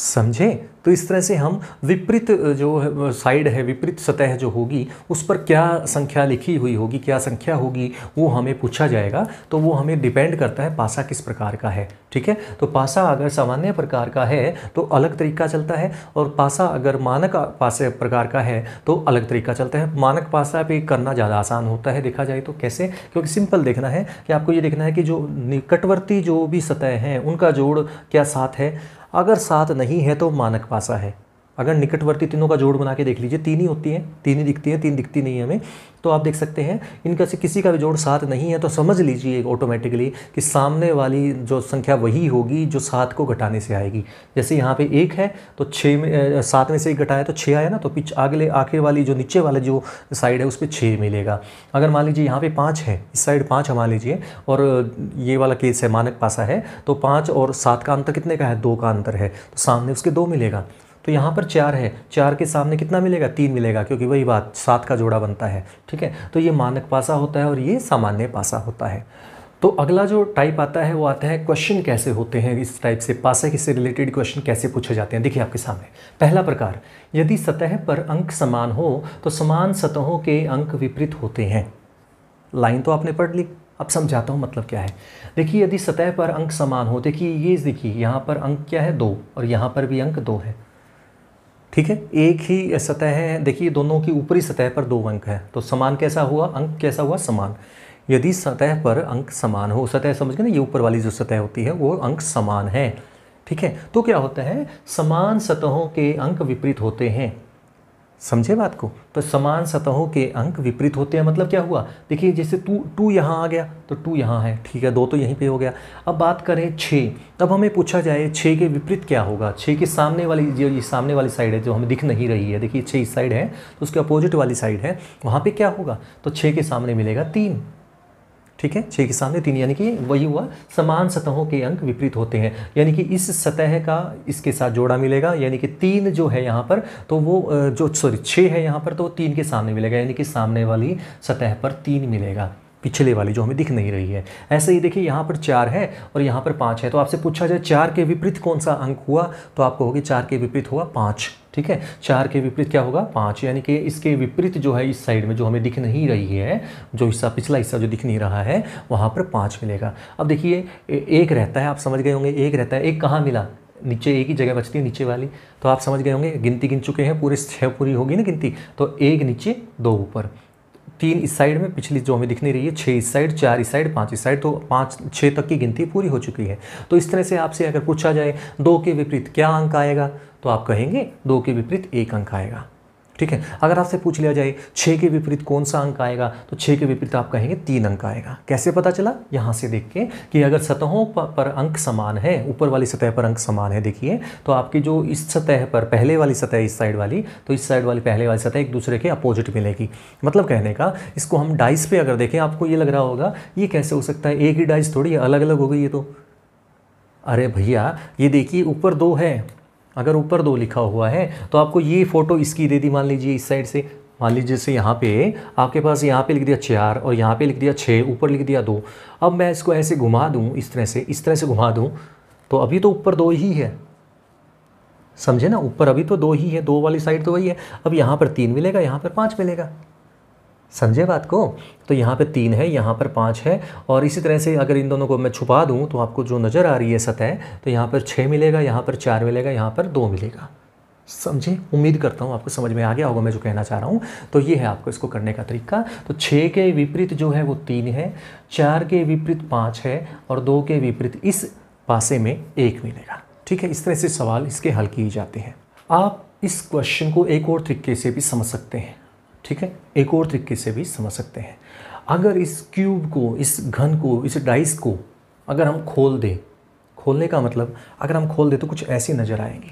समझें तो इस तरह से हम विपरीत जो साइड है विपरीत सतह जो होगी उस पर क्या संख्या लिखी हुई होगी क्या संख्या होगी वो हमें पूछा जाएगा तो वो हमें डिपेंड करता है पासा किस प्रकार का है ठीक है तो पासा अगर सामान्य प्रकार का है तो अलग तरीका चलता है और पासा अगर मानक पासे प्रकार का है तो अलग तरीका चलता है मानक पासा पे करना ज़्यादा आसान होता है देखा जाए तो कैसे क्योंकि सिंपल देखना है कि आपको ये देखना है कि जो निकटवर्ती जो भी सतह हैं उनका जोड़ क्या साथ है अगर सात नहीं है तो मानक पासा है अगर निकटवर्ती तीनों का जोड़ बना के देख लीजिए तीन ही होती हैं तीन ही दिखती हैं तीन दिखती नहीं है हमें तो आप देख सकते हैं इनका से किसी का भी जोड़ सात नहीं है तो समझ लीजिए ऑटोमेटिकली कि सामने वाली जो संख्या वही होगी जो सात को घटाने से आएगी जैसे यहाँ पे एक है तो छः में सात में से एक घटाया तो छः आया ना तो पिछ अगले आखिर वाली जो नीचे वाला जो साइड है उस पर छः मिलेगा अगर मान लीजिए यहाँ पर पाँच है इस साइड पाँच मान लीजिए और ये वाला केस है मानक पासा है तो पाँच और सात का अंतर कितने का है दो का अंतर है तो सामने उसके दो मिलेगा तो यहाँ पर चार है चार के सामने कितना मिलेगा तीन मिलेगा क्योंकि वही बात सात का जोड़ा बनता है ठीक है तो ये मानक पासा होता है और ये सामान्य पासा होता है तो अगला जो टाइप आता है वो आता है क्वेश्चन कैसे होते हैं इस टाइप से पासा किससे रिलेटेड क्वेश्चन कैसे पूछे जाते हैं देखिए आपके सामने पहला प्रकार यदि सतह पर अंक समान हो तो समान सतहों के अंक विपरीत होते हैं लाइन तो आपने पढ़ ली अब समझाता हूँ मतलब क्या है देखिए यदि सतह पर अंक समान हो देखिए ये देखिए यहाँ पर अंक क्या है दो और यहाँ पर भी अंक दो है ठीक है एक ही सतह है देखिए दोनों की ऊपरी सतह पर दो अंक है तो समान कैसा हुआ अंक कैसा हुआ समान यदि सतह पर अंक समान हो सतह समझ गए ना ये ऊपर वाली जो सतह होती है वो अंक समान है ठीक है तो क्या होता है समान सतहों के अंक विपरीत होते हैं समझे बात को तो समान सतहों के अंक विपरीत होते हैं मतलब क्या हुआ देखिए जैसे टू टू यहाँ आ गया तो टू यहाँ है ठीक है दो तो यहीं पे हो गया अब बात करें छः अब हमें पूछा जाए छः के विपरीत क्या होगा छः के सामने वाली जो ये सामने वाली साइड है जो हमें दिख नहीं रही है देखिए छः इस साइड है तो उसके अपोजिट वाली साइड है वहाँ पर क्या होगा तो छः के सामने मिलेगा तीन ठीक है छः के सामने तीन यानी कि वही हुआ समान सतहों के अंक विपरीत होते हैं यानी कि इस सतह का इसके साथ जोड़ा मिलेगा यानी कि तीन जो है यहाँ पर तो वो जो सॉरी छः है यहाँ पर तो तीन के सामने मिलेगा यानी कि सामने वाली सतह पर तीन मिलेगा पिछले वाली जो हमें दिख नहीं रही है ऐसे ही देखिए यहाँ पर चार है और यहाँ पर पाँच है तो आपसे पूछा जाए चार के विपरीत कौन सा अंक हुआ तो आप कहोगे चार के विपरीत हुआ पाँच ठीक है चार के विपरीत क्या होगा पाँच यानी कि इसके विपरीत जो है इस साइड में जो हमें दिख नहीं रही है जो हिस्सा पिछला हिस्सा जो दिख नहीं रहा है वहाँ पर पाँच मिलेगा अब देखिए एक रहता है आप समझ गए होंगे एक रहता है एक कहाँ मिला नीचे एक ही जगह बचती है नीचे वाली तो आप समझ गए होंगे गिनती गिन चुके हैं पूरे छः पूरी होगी ना गिनती तो एक नीचे दो ऊपर तीन इस साइड में पिछली जो हमें दिख नहीं रही है छः इस साइड चार इस साइड पाँच इस साइड तो पाँच छः तक की गिनती पूरी हो चुकी है तो इस तरह से आपसे अगर पूछा जाए दो के विपरीत क्या अंक आएगा तो आप कहेंगे दो के विपरीत एक अंक आएगा ठीक है अगर आपसे पूछ लिया जाए छः के विपरीत कौन सा अंक आएगा तो छः के विपरीत आप कहेंगे तीन अंक आएगा कैसे पता चला यहाँ से देख के कि अगर सतहों पर अंक समान है ऊपर वाली सतह पर अंक समान है देखिए तो आपकी जो इस सतह पर पहले वाली सतह इस साइड वाली तो इस साइड वाली पहले वाली सतह एक दूसरे के अपोजिट मिलेगी मतलब कहने का इसको हम डाइस पर अगर देखें आपको ये लग रहा होगा ये कैसे हो सकता है एक ही डाइस थोड़ी अलग अलग हो गई ये तो अरे भैया ये देखिए ऊपर दो है अगर ऊपर दो लिखा हुआ है तो आपको ये फ़ोटो इसकी दे दी मान लीजिए इस साइड से मान लीजिए जैसे यहाँ पे आपके पास यहाँ पे लिख दिया चार और यहाँ पे लिख दिया छः ऊपर लिख दिया दो अब मैं इसको ऐसे घुमा दूँ इस तरह से इस तरह से घुमा दूँ तो अभी तो ऊपर दो ही है समझे ना ऊपर अभी तो दो ही है दो वाली साइड तो वही है अब यहाँ पर तीन मिलेगा यहाँ पर पाँच मिलेगा समझे बात को तो यहाँ पे तीन है यहाँ पर पाँच है और इसी तरह से अगर इन दोनों को मैं छुपा दूँ तो आपको जो नज़र आ रही है सतह तो यहाँ पर छः मिलेगा यहाँ पर चार मिलेगा यहाँ पर दो मिलेगा समझे उम्मीद करता हूँ आपको समझ में आ गया होगा मैं जो कहना चाह रहा हूँ तो ये है आपको इसको करने का तरीका तो छः के विपरीत जो है वो तीन है चार के विपरीत पाँच है और दो के विपरीत इस पासे में एक मिलेगा ठीक है इस तरह से सवाल इसके हल किए जाते हैं आप इस क्वेश्चन को एक और तरीके से भी समझ सकते हैं ठीक है एक और तरीके से भी समझ सकते हैं अगर इस क्यूब को इस घन को इस डाइस को अगर हम खोल दें खोलने का मतलब अगर हम खोल दें तो कुछ ऐसी नज़र आएंगी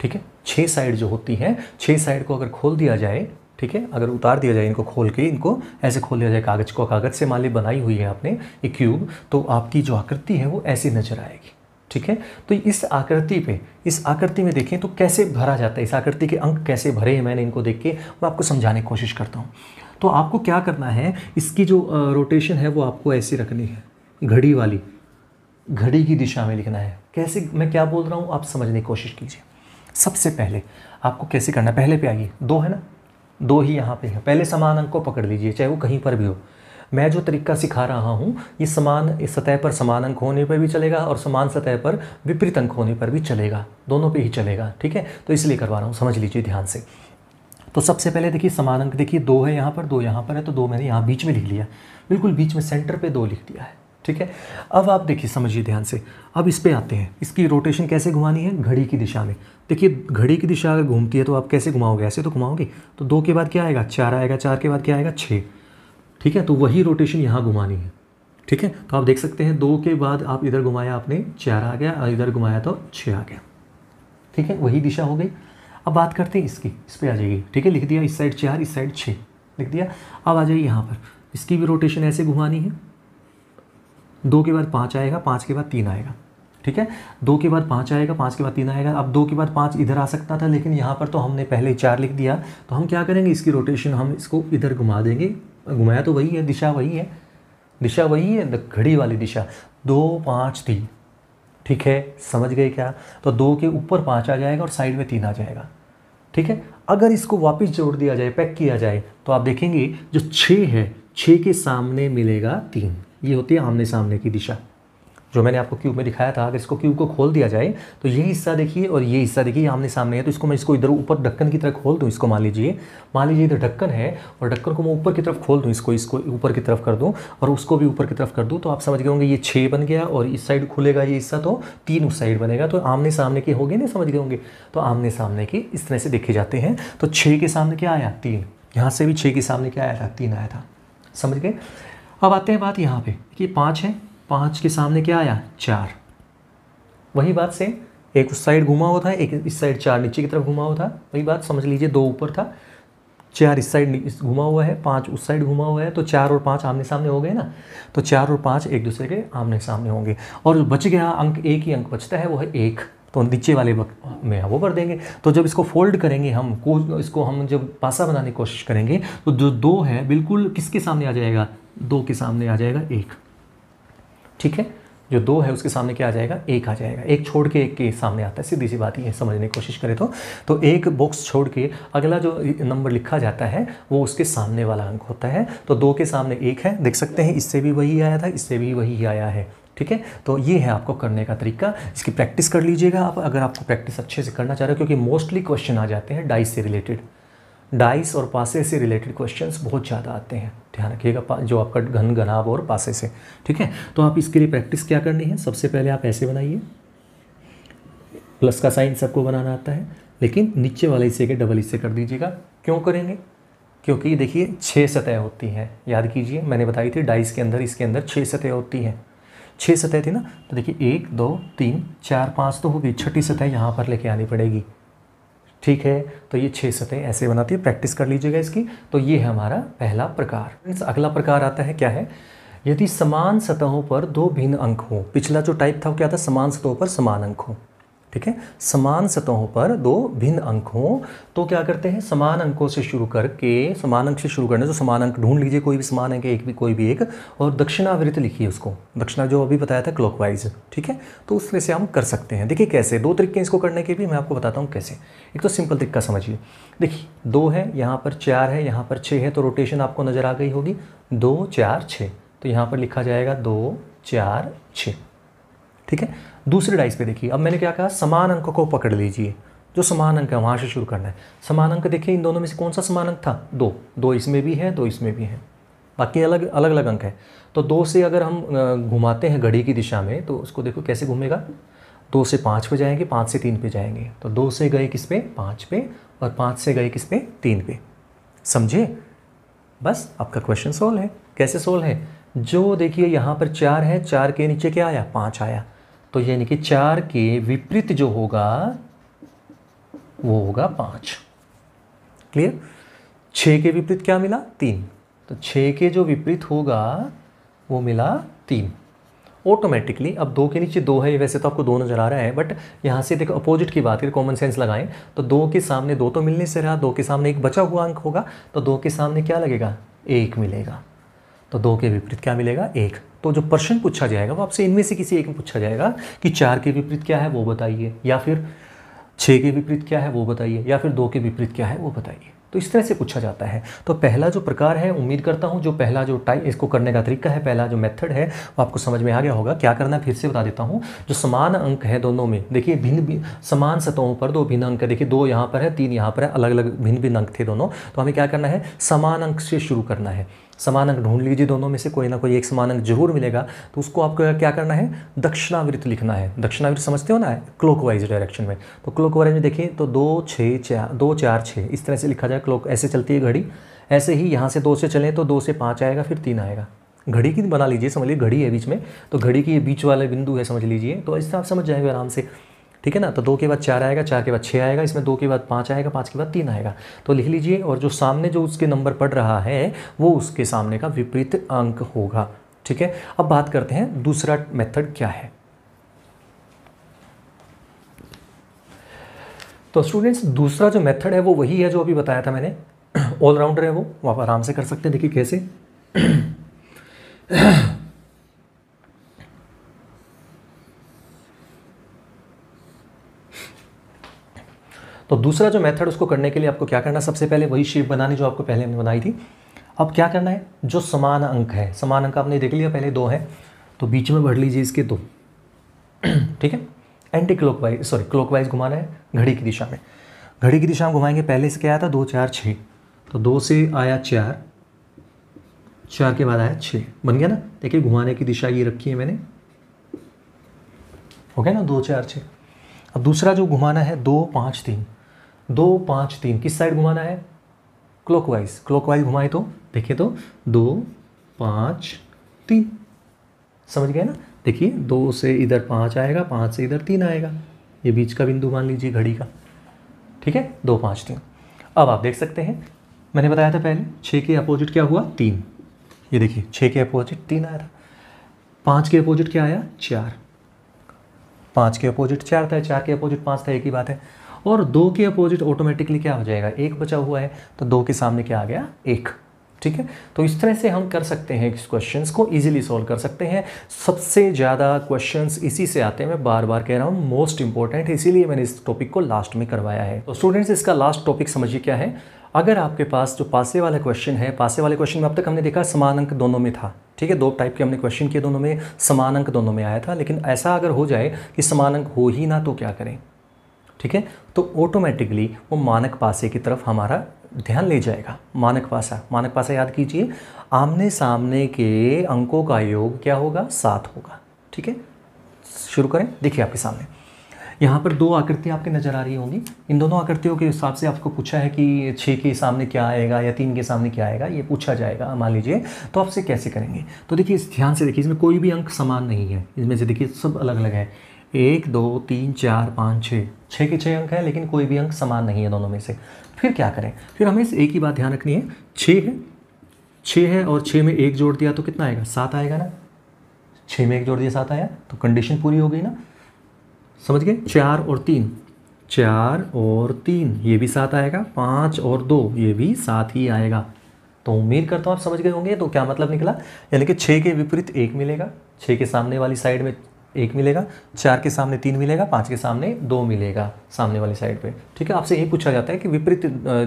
ठीक है छः साइड जो होती हैं छः साइड को अगर खोल दिया जाए ठीक है अगर उतार दिया जाए इनको खोल के इनको ऐसे खोल दिया जाए कागज़ को कागज़ से माली बनाई हुई है आपने ये क्यूब तो आपकी जो आकृति है वो ऐसी नज़र आएगी ठीक है तो इस आकृति पे इस आकृति में देखें तो कैसे भरा जाता है इस आकृति के अंक कैसे भरे हैं मैंने इनको देख के मैं आपको समझाने की कोशिश करता हूँ तो आपको क्या करना है इसकी जो रोटेशन है वो आपको ऐसी रखनी है घड़ी वाली घड़ी की दिशा में लिखना है कैसे मैं क्या बोल रहा हूँ आप समझने की कोशिश कीजिए सबसे पहले आपको कैसे करना पहले पे आइए दो है ना दो ही यहाँ पे है पहले समान अंक को पकड़ लीजिए चाहे वो कहीं पर भी हो मैं जो तरीका सिखा रहा हूँ ये समान इस सतह पर समान अंक होने पर भी चलेगा और समान सतह पर विपरीत अंक होने पर भी चलेगा दोनों पे ही चलेगा ठीक है तो इसलिए करवा रहा हूँ समझ लीजिए ध्यान से तो सबसे पहले देखिए समान अंक देखिए दो है यहाँ पर दो यहाँ पर है तो दो मैंने यहाँ बीच में लिख लिया बिल्कुल बीच में सेंटर पर दो लिख दिया है ठीक है अब आप देखिए समझिए ध्यान से अब इस पर आते हैं इसकी रोटेशन कैसे घुमानी है घड़ी की दिशा में देखिए घड़ी की दिशा अगर घूमती है तो आप कैसे घुमाओगे ऐसे तो घुमाओगे तो दो के बाद क्या आएगा चार आएगा चार के बाद क्या आएगा छः ठीक है तो वही रोटेशन यहाँ घुमानी है ठीक है तो आप देख सकते हैं दो के बाद आप इधर घुमाया आपने चार आ गया और इधर घुमाया तो छः आ गया ठीक है वही दिशा हो गई अब बात करते हैं इसकी इस पर आ जाएगी ठीक है लिख दिया इस साइड चार इस साइड छः लिख दिया अब आ जाइए यहाँ पर इसकी भी रोटेशन ऐसे घुमानी है दो के बाद पाँच आएगा पाँच के बाद तीन आएगा ठीक है दो के बाद पाँच आएगा पाँच के बाद तीन आएगा अब दो के बाद पाँच इधर आ सकता था लेकिन यहाँ पर तो हमने पहले चार लिख दिया तो हम क्या करेंगे इसकी रोटेशन हम इसको इधर घुमा देंगे घुमाया तो वही है दिशा वही है दिशा वही है घड़ी वाली दिशा दो पाँच तीन ठीक है समझ गए क्या तो दो के ऊपर पाँच आ जाएगा और साइड में तीन आ जाएगा ठीक है अगर इसको वापस जोड़ दिया जाए पैक किया जाए तो आप देखेंगे जो छः है छः के सामने मिलेगा तीन ये होती है आमने सामने की दिशा जो मैंने आपको क्यूब में दिखाया था अगर इसको क्यूब को खोल दिया जाए तो ये हिस्सा देखिए और ये हिस्सा देखिए आमने सामने है तो इसको मैं इसको इधर ऊपर ढक्कन की तरफ खोल दूँ इसको मान लीजिए मान लीजिए इधर ढक्कन है और ढक्कन को मैं ऊपर की तरफ खोल दूँ इसको इसको ऊपर की तरफ कर दूँ और उसको भी ऊपर की तरफ कर दूँ तो आप समझ गए होंगे ये छः बन गया और इस साइड खुलेगा ये हिस्सा तो तीन उस साइड बनेगा तो आमने सामने के हो गए ना समझ गए होंगे तो आमने सामने के इस तरह से देखे जाते हैं तो छः के सामने क्या आया तीन यहाँ से भी छः के सामने क्या आया था तीन आया था समझ गए अब आते हैं बात यहाँ पे कि पाँच है पाँच के सामने क्या आया चार वही बात सेम एक उस साइड घुमा हुआ था एक इस साइड चार नीचे की तरफ घुमा हुआ था वही बात समझ लीजिए दो ऊपर था चार इस साइड घुमा हुआ है पाँच उस साइड घुमा हुआ है तो चार और पाँच आमने सामने हो गए ना तो चार और पाँच एक दूसरे के आमने सामने होंगे और जो बच गया अंक एक ही अंक बचता है वो है एक तो नीचे वाले में वो कर देंगे तो जब इसको फोल्ड करेंगे हम को इसको हम जब पासा बनाने की कोशिश करेंगे तो जो दो है बिल्कुल किसके सामने आ जाएगा दो के सामने आ जाएगा एक ठीक है जो दो है उसके सामने क्या आ जाएगा एक आ जाएगा एक छोड़ के एक के सामने आता है सीधी सी बात ये समझने की कोशिश करें तो तो एक बॉक्स छोड़ के अगला जो नंबर लिखा जाता है वो उसके सामने वाला अंक होता है तो दो के सामने एक है देख सकते हैं इससे भी वही आया था इससे भी वही आया है ठीक है तो ये है आपको करने का तरीका इसकी प्रैक्टिस कर लीजिएगा आप अगर आपको प्रैक्टिस अच्छे से करना चाह रहे हो क्योंकि मोस्टली क्वेश्चन आ जाते हैं डाइस से रिलेटेड डाइस और पासे से रिलेटेड क्वेश्चंस बहुत ज़्यादा आते हैं ध्यान रखिएगा जो आपका घन घनाभ और पासे से ठीक है तो आप इसके लिए प्रैक्टिस क्या करनी है सबसे पहले आप ऐसे बनाइए प्लस का साइन सबको बनाना आता है लेकिन नीचे वाले हिस्से के डबल हिस्से कर दीजिएगा क्यों करेंगे क्योंकि देखिए छः सतह होती हैं याद कीजिए मैंने बताई थी डाइस के अंदर इसके अंदर छः सतह होती हैं छः सतह थी ना तो देखिए एक दो तीन चार पाँच तो होगी छठी सतह यहाँ पर लेके आनी पड़ेगी ठीक है तो ये छह सतहें ऐसे बनाती है प्रैक्टिस कर लीजिएगा इसकी तो ये है हमारा पहला प्रकार अगला प्रकार आता है क्या है यदि समान सतहों पर दो भिन्न अंक हों पिछला जो टाइप था वो क्या था समान सतहों पर समान अंक हों ठीक है समान सतहों पर दो भिन्न अंक हों तो क्या करते हैं समान अंकों से शुरू करके समान अंक से शुरू करने तो समान अंक ढूंढ लीजिए कोई भी समान अंक एक भी कोई भी एक और दक्षिणावृत्त लिखिए उसको दक्षिणा जो अभी बताया था क्लॉकवाइज ठीक है तो उस तरह से हम कर सकते हैं देखिए कैसे दो तरीके इसको करने के भी मैं आपको बताता हूँ कैसे एक तो सिंपल तरीका समझिए देखिए दो है यहाँ पर चार है यहाँ पर छः है तो रोटेशन आपको नज़र आ गई होगी दो चार छः तो यहाँ पर लिखा जाएगा दो चार छः ठीक है दूसरे डाइस पे देखिए अब मैंने क्या कहा समान अंक को पकड़ लीजिए जो समान अंक है वहाँ से शुरू करना है समान अंक देखिए इन दोनों में से कौन सा समान अंक था दो दो इसमें भी है दो इसमें भी है बाकी अलग अलग अलग अंक है तो दो से अगर हम घुमाते हैं घड़ी की दिशा में तो उसको देखो कैसे घूमेगा दो से पाँच पे जाएंगे पाँच से तीन पे जाएंगे तो दो से गए किस पे पाँच पे और पाँच से गए किस पे तीन पे समझे बस आपका क्वेश्चन सोल्व है कैसे सोल्व है जो देखिए यहाँ पर चार है चार के नीचे क्या आया पाँच आया तो यानी कि चार के विपरीत जो होगा वो होगा पांच क्लियर छ के विपरीत क्या मिला तीन तो छ के जो विपरीत होगा वो मिला तीन ऑटोमेटिकली अब दो के नीचे दो है वैसे तो आपको दो नज़र आ रहा है बट यहाँ से देखो अपोजिट की बात करें कॉमन सेंस लगाएं तो दो के सामने दो तो मिलने से रहा दो के सामने एक बचा हुआ अंक होगा तो दो के सामने क्या लगेगा एक मिलेगा तो दो के विपरीत क्या मिलेगा एक तो जो प्रश्न पूछा जाएगा वो आपसे इनमें से किसी एक में पूछा जाएगा कि चार के विपरीत क्या है वो बताइए या फिर छः के विपरीत क्या है वो बताइए या फिर दो के विपरीत क्या है वो बताइए तो इस तरह से पूछा जाता है तो पहला जो प्रकार है उम्मीद करता हूँ जो पहला जो टाइप इसको करने का तरीका है पहला जो मेथड है वो आपको समझ में आ गया होगा क्या करना है फिर से बता देता हूँ जो समान अंक है दोनों में देखिए भिन्न समान सतहों पर दो भिन्न अंक है देखिए दो यहाँ पर है तीन यहाँ पर है अलग अलग भिन्न भिन्न अंक थे दोनों तो हमें क्या करना है समान अंक से शुरू करना है समान अंक ढूंढ लीजिए दोनों में से कोई ना कोई एक समान अंक जरूर मिलेगा तो उसको आपको क्या करना है दक्षिणावृत्त लिखना है दक्षिणावृत्त समझते हो ना क्लोकवाइज डायरेक्शन में तो क्लोकवाइज में देखें तो दो छः चार दो चार छः इस तरह से लिखा जाए क्लोक ऐसे चलती है घड़ी ऐसे ही यहाँ से दो से चलें तो दो से पाँच आएगा फिर तीन आएगा घड़ी की बना लीजिए समझ लीजिए घड़ी है बीच में तो घड़ी की बीच वाला बिंदु है समझ लीजिए तो इससे आप समझ जाएंगे आराम से ठीक है ना तो दो के बाद चार आएगा चार के बाद छः आएगा इसमें दो के बाद पाँच आएगा पाँच के बाद तीन आएगा तो लिख लीजिए और जो सामने जो उसके नंबर पड़ रहा है वो उसके सामने का विपरीत अंक होगा ठीक है अब बात करते हैं दूसरा मेथड क्या है तो स्टूडेंट्स दूसरा जो मेथड है वो वही है जो अभी बताया था मैंने ऑलराउंडर है वो आप आराम से कर सकते हैं देखिए कैसे तो दूसरा जो मेथड उसको करने के लिए आपको क्या करना सबसे पहले वही शेप बनानी जो आपको पहले हमने बनाई थी अब क्या करना है जो समान अंक है समान अंक आपने देख लिया पहले दो हैं तो बीच में भर लीजिए इसके दो ठीक है एंटी क्लॉक सॉरी क्लॉक घुमाना है घड़ी की दिशा में घड़ी की दिशा में घुमाएंगे पहले से क्या आया था दो चार छः तो दो से आया चार चार के बाद आया छः बन गया ना देखिए घुमाने की दिशा ये रखी है मैंने हो गया ना दो चार छः अब दूसरा जो घुमाना है दो पाँच तीन दो पाँच तीन किस साइड घुमाना है क्लॉकवाइज क्लॉकवाइज घुमाए तो देखिए तो दो पाँच तीन समझ गए ना देखिए दो से इधर पाँच आएगा पाँच से इधर तीन आएगा ये बीच का बिंदु मान लीजिए घड़ी का ठीक है दो पाँच तीन अब आप देख सकते हैं मैंने बताया था पहले छः के अपोजिट क्या हुआ तीन ये देखिए छः के अपोजिट तीन आया था पाँच के अपोजिट क्या आया चार पाँच के अपोजिट चार था चार के अपोजिट पाँच था एक ही बात है और दो के अपोजिट ऑटोमेटिकली क्या हो जाएगा एक बचा हुआ है तो दो के सामने क्या आ गया एक ठीक है तो इस तरह से हम कर सकते हैं इस क्वेश्चंस को इजीली सॉल्व कर सकते हैं सबसे ज़्यादा क्वेश्चंस इसी से आते हैं मैं बार बार कह रहा हूँ मोस्ट इंपॉर्टेंट इसीलिए मैंने इस टॉपिक को लास्ट में करवाया है तो स्टूडेंट्स इसका लास्ट टॉपिक समझिए क्या है अगर आपके पास जो पासे वाला क्वेश्चन है पासे वाले क्वेश्चन में अब तक हमने देखा समान अंक दोनों में था ठीक है दो टाइप के हमने क्वेश्चन किए दोनों में समान अंक दोनों में आया था लेकिन ऐसा अगर हो जाए कि समान अंक हो ही ना तो क्या करें ठीक है तो ऑटोमेटिकली वो मानक पासे की तरफ हमारा ध्यान ले जाएगा मानक पासा मानक पासा याद कीजिए आमने सामने के अंकों का योग क्या होगा सात होगा ठीक है शुरू करें देखिए आपके सामने यहाँ पर दो आकृतियाँ आपके नज़र आ रही होंगी इन दोनों आकृतियों के हिसाब से आपको पूछा है कि छः के सामने क्या आएगा या तीन के सामने क्या आएगा ये पूछा जाएगा मान लीजिए तो आपसे कैसे करेंगे तो देखिए इस ध्यान से देखिए इसमें कोई भी अंक समान नहीं है इसमें से देखिए सब अलग अलग है एक दो तीन चार पाँच छः छः के छः अंक हैं लेकिन कोई भी अंक समान नहीं है दोनों में से फिर क्या करें फिर हमें एक ही बात ध्यान रखनी है छः है छः है और छः में एक जोड़ दिया तो कितना आएगा सात आएगा ना छः में एक जोड़ दिया सात आया तो कंडीशन पूरी हो गई ना समझ गए चार और तीन चार और तीन ये भी सात आएगा पाँच और दो ये भी सात ही आएगा तो उम्मीद करता हूँ आप समझ गए होंगे तो क्या मतलब निकला यानी कि छः के विपरीत एक मिलेगा छः के सामने वाली साइड में एक मिलेगा चार के सामने तीन मिलेगा पाँच के सामने दो मिलेगा सामने वाली साइड पे ठीक है आपसे यही पूछा जाता है कि विपरीत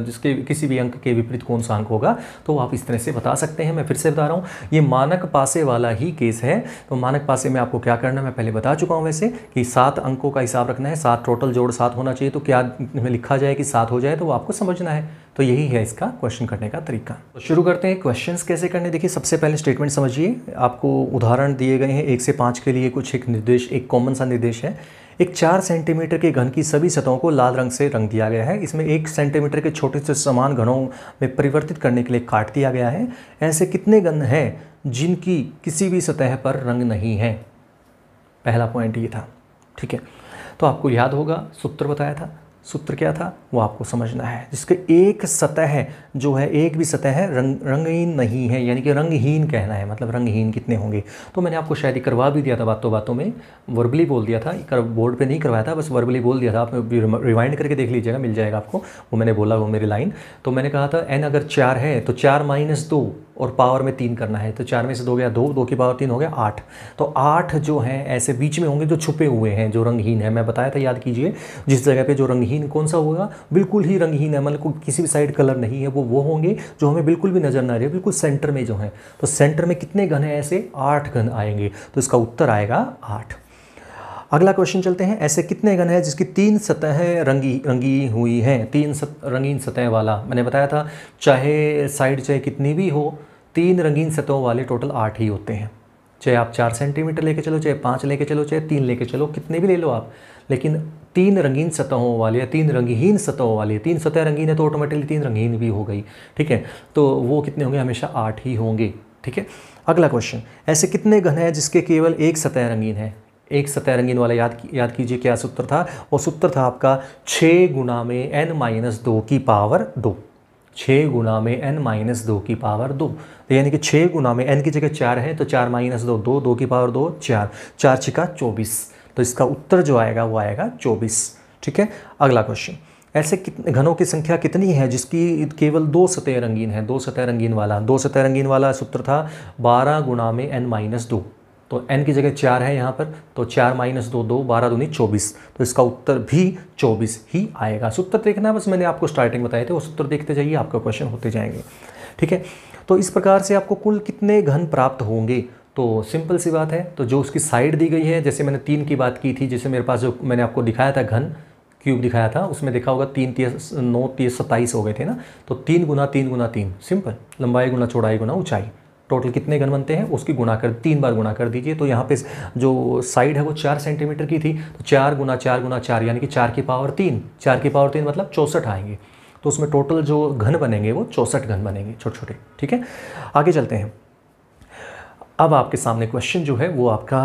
जिसके किसी भी अंक के विपरीत कौन सा अंक होगा तो आप इस तरह से बता सकते हैं मैं फिर से बता रहा हूँ ये मानक पासे वाला ही केस है तो मानक पासे में आपको क्या करना मैं पहले बता चुका हूँ वैसे कि सात अंकों का हिसाब रखना है सात टोटल जोड़ सात होना चाहिए तो क्या लिखा जाए कि सात हो जाए तो वो आपको समझना है तो यही है इसका क्वेश्चन करने का तरीका तो शुरू करते हैं क्वेश्चंस कैसे करने देखिए सबसे पहले स्टेटमेंट समझिए आपको उदाहरण दिए गए हैं एक से पाँच के लिए कुछ एक निर्देश एक कॉमन सा निर्देश है एक चार सेंटीमीटर के घन की सभी सतहों को लाल रंग से रंग दिया गया है इसमें एक सेंटीमीटर के छोटे से समान घनों में परिवर्तित करने के लिए काट दिया गया है ऐसे कितने घन हैं जिनकी किसी भी सतह पर रंग नहीं है पहला पॉइंट ये था ठीक है तो आपको याद होगा सूत्र बताया था सूत्र क्या था वो आपको समझना है जिसके एक सतह जो है एक भी सतह है रंग रंगहीन नहीं है यानी कि रंगहीन कहना है मतलब रंगहीन कितने होंगे तो मैंने आपको शायद करवा भी दिया था बातों बातों में वर्बली बोल दिया था कर बोर्ड पे नहीं करवाया था बस वर्बली बोल दिया था आप रिवाइंड करके देख लीजिएगा मिल जाएगा आपको वो मैंने बोला वो मेरी लाइन तो मैंने कहा था एन अगर चार है तो चार माइनस दो और पावर में तीन करना है तो चार में से दो गया दो दो की पावर तीन हो गया आठ तो आठ जो हैं ऐसे बीच में होंगे जो छुपे हुए हैं जो रंगहीन है मैं बताया था याद कीजिए जिस जगह पे जो रंगहीन कौन सा होगा बिल्कुल ही रंगहीन है मतलब किसी भी साइड कलर नहीं है वो वो होंगे जो हमें बिल्कुल भी नज़र ना रहे बिल्कुल सेंटर में जो हैं तो सेंटर में कितने घन हैं ऐसे आठ घन आएंगे तो इसका उत्तर आएगा आठ अगला क्वेश्चन चलते हैं ऐसे कितने गण हैं जिसकी तीन सतहें रंगी रंगी हुई हैं तीन सत, रंगीन सतह वाला मैंने बताया था चाहे साइड चाहे कितनी भी हो तीन रंगीन सतहों वाले टोटल आठ ही होते हैं चाहे आप चार सेंटीमीटर लेके चलो चाहे पाँच लेके चलो चाहे तीन लेके चलो कितने भी ले लो आप लेकिन तीन रंगीन सतहों वाले या तीन रंगहीन सतहों वाले तीन सतह रंगीन है तो ऑटोमेटिकली तीन रंगीन भी हो गई ठीक है तो वो कितने होंगे हमेशा आठ ही होंगे ठीक है अगला क्वेश्चन ऐसे कितने घन हैं जिसके केवल एक सतह रंगीन है एक सतह रंगीन वाला याद याद कीजिए क्या सूत्र था वो सूत्र था आपका छः गुना में एन माइनस दो की पावर दो छः गुना में एन माइनस दो की पावर दो तो यानी कि छः गुना में एन की जगह चार है तो चार माइनस दो दो दो की पावर दो चार चार छिका चौबीस तो इसका उत्तर जो आएगा वो आएगा चौबीस ठीक है अगला क्वेश्चन ऐसे घनों की संख्या कितनी है जिसकी केवल दो सतह रंगीन है दो सतह रंगीन वाला दो सतह रंगीन वाला सूत्र था बारह गुना में एन माइनस दो तो n की जगह चार है यहाँ पर तो चार माइनस दो दो बारह दूनी चौबीस तो इसका उत्तर भी चौबीस ही आएगा सूत्र देखना है बस मैंने आपको स्टार्टिंग बताए थे वो सूत्र देखते जाइए आपका क्वेश्चन होते जाएंगे ठीक है तो इस प्रकार से आपको कुल कितने घन प्राप्त होंगे तो सिंपल सी बात है तो जो उसकी साइड दी गई है जैसे मैंने तीन की बात की थी जैसे मेरे पास जो मैंने आपको दिखाया था घन क्यूब दिखाया था उसमें देखा होगा तीन तीस नौ तीस सत्ताईस हो गए थे ना तो तीन गुना तीन गुना तीन सिंपल लंबाई गुना चौड़ाई गुना ऊंचाई टोटल कितने घन बनते हैं उसकी गुणा कर तीन बार गुणा कर दीजिए तो यहाँ पे जो साइड है वो चार सेंटीमीटर की थी तो चार गुना चार गुना चार यानी कि चार की पावर तीन चार की पावर तीन मतलब चौंसठ आएंगे तो उसमें टोटल जो घन बनेंगे वो चौंसठ घन बनेंगे छोटे छोटे ठीक है आगे चलते हैं अब आपके सामने क्वेश्चन जो है वो आपका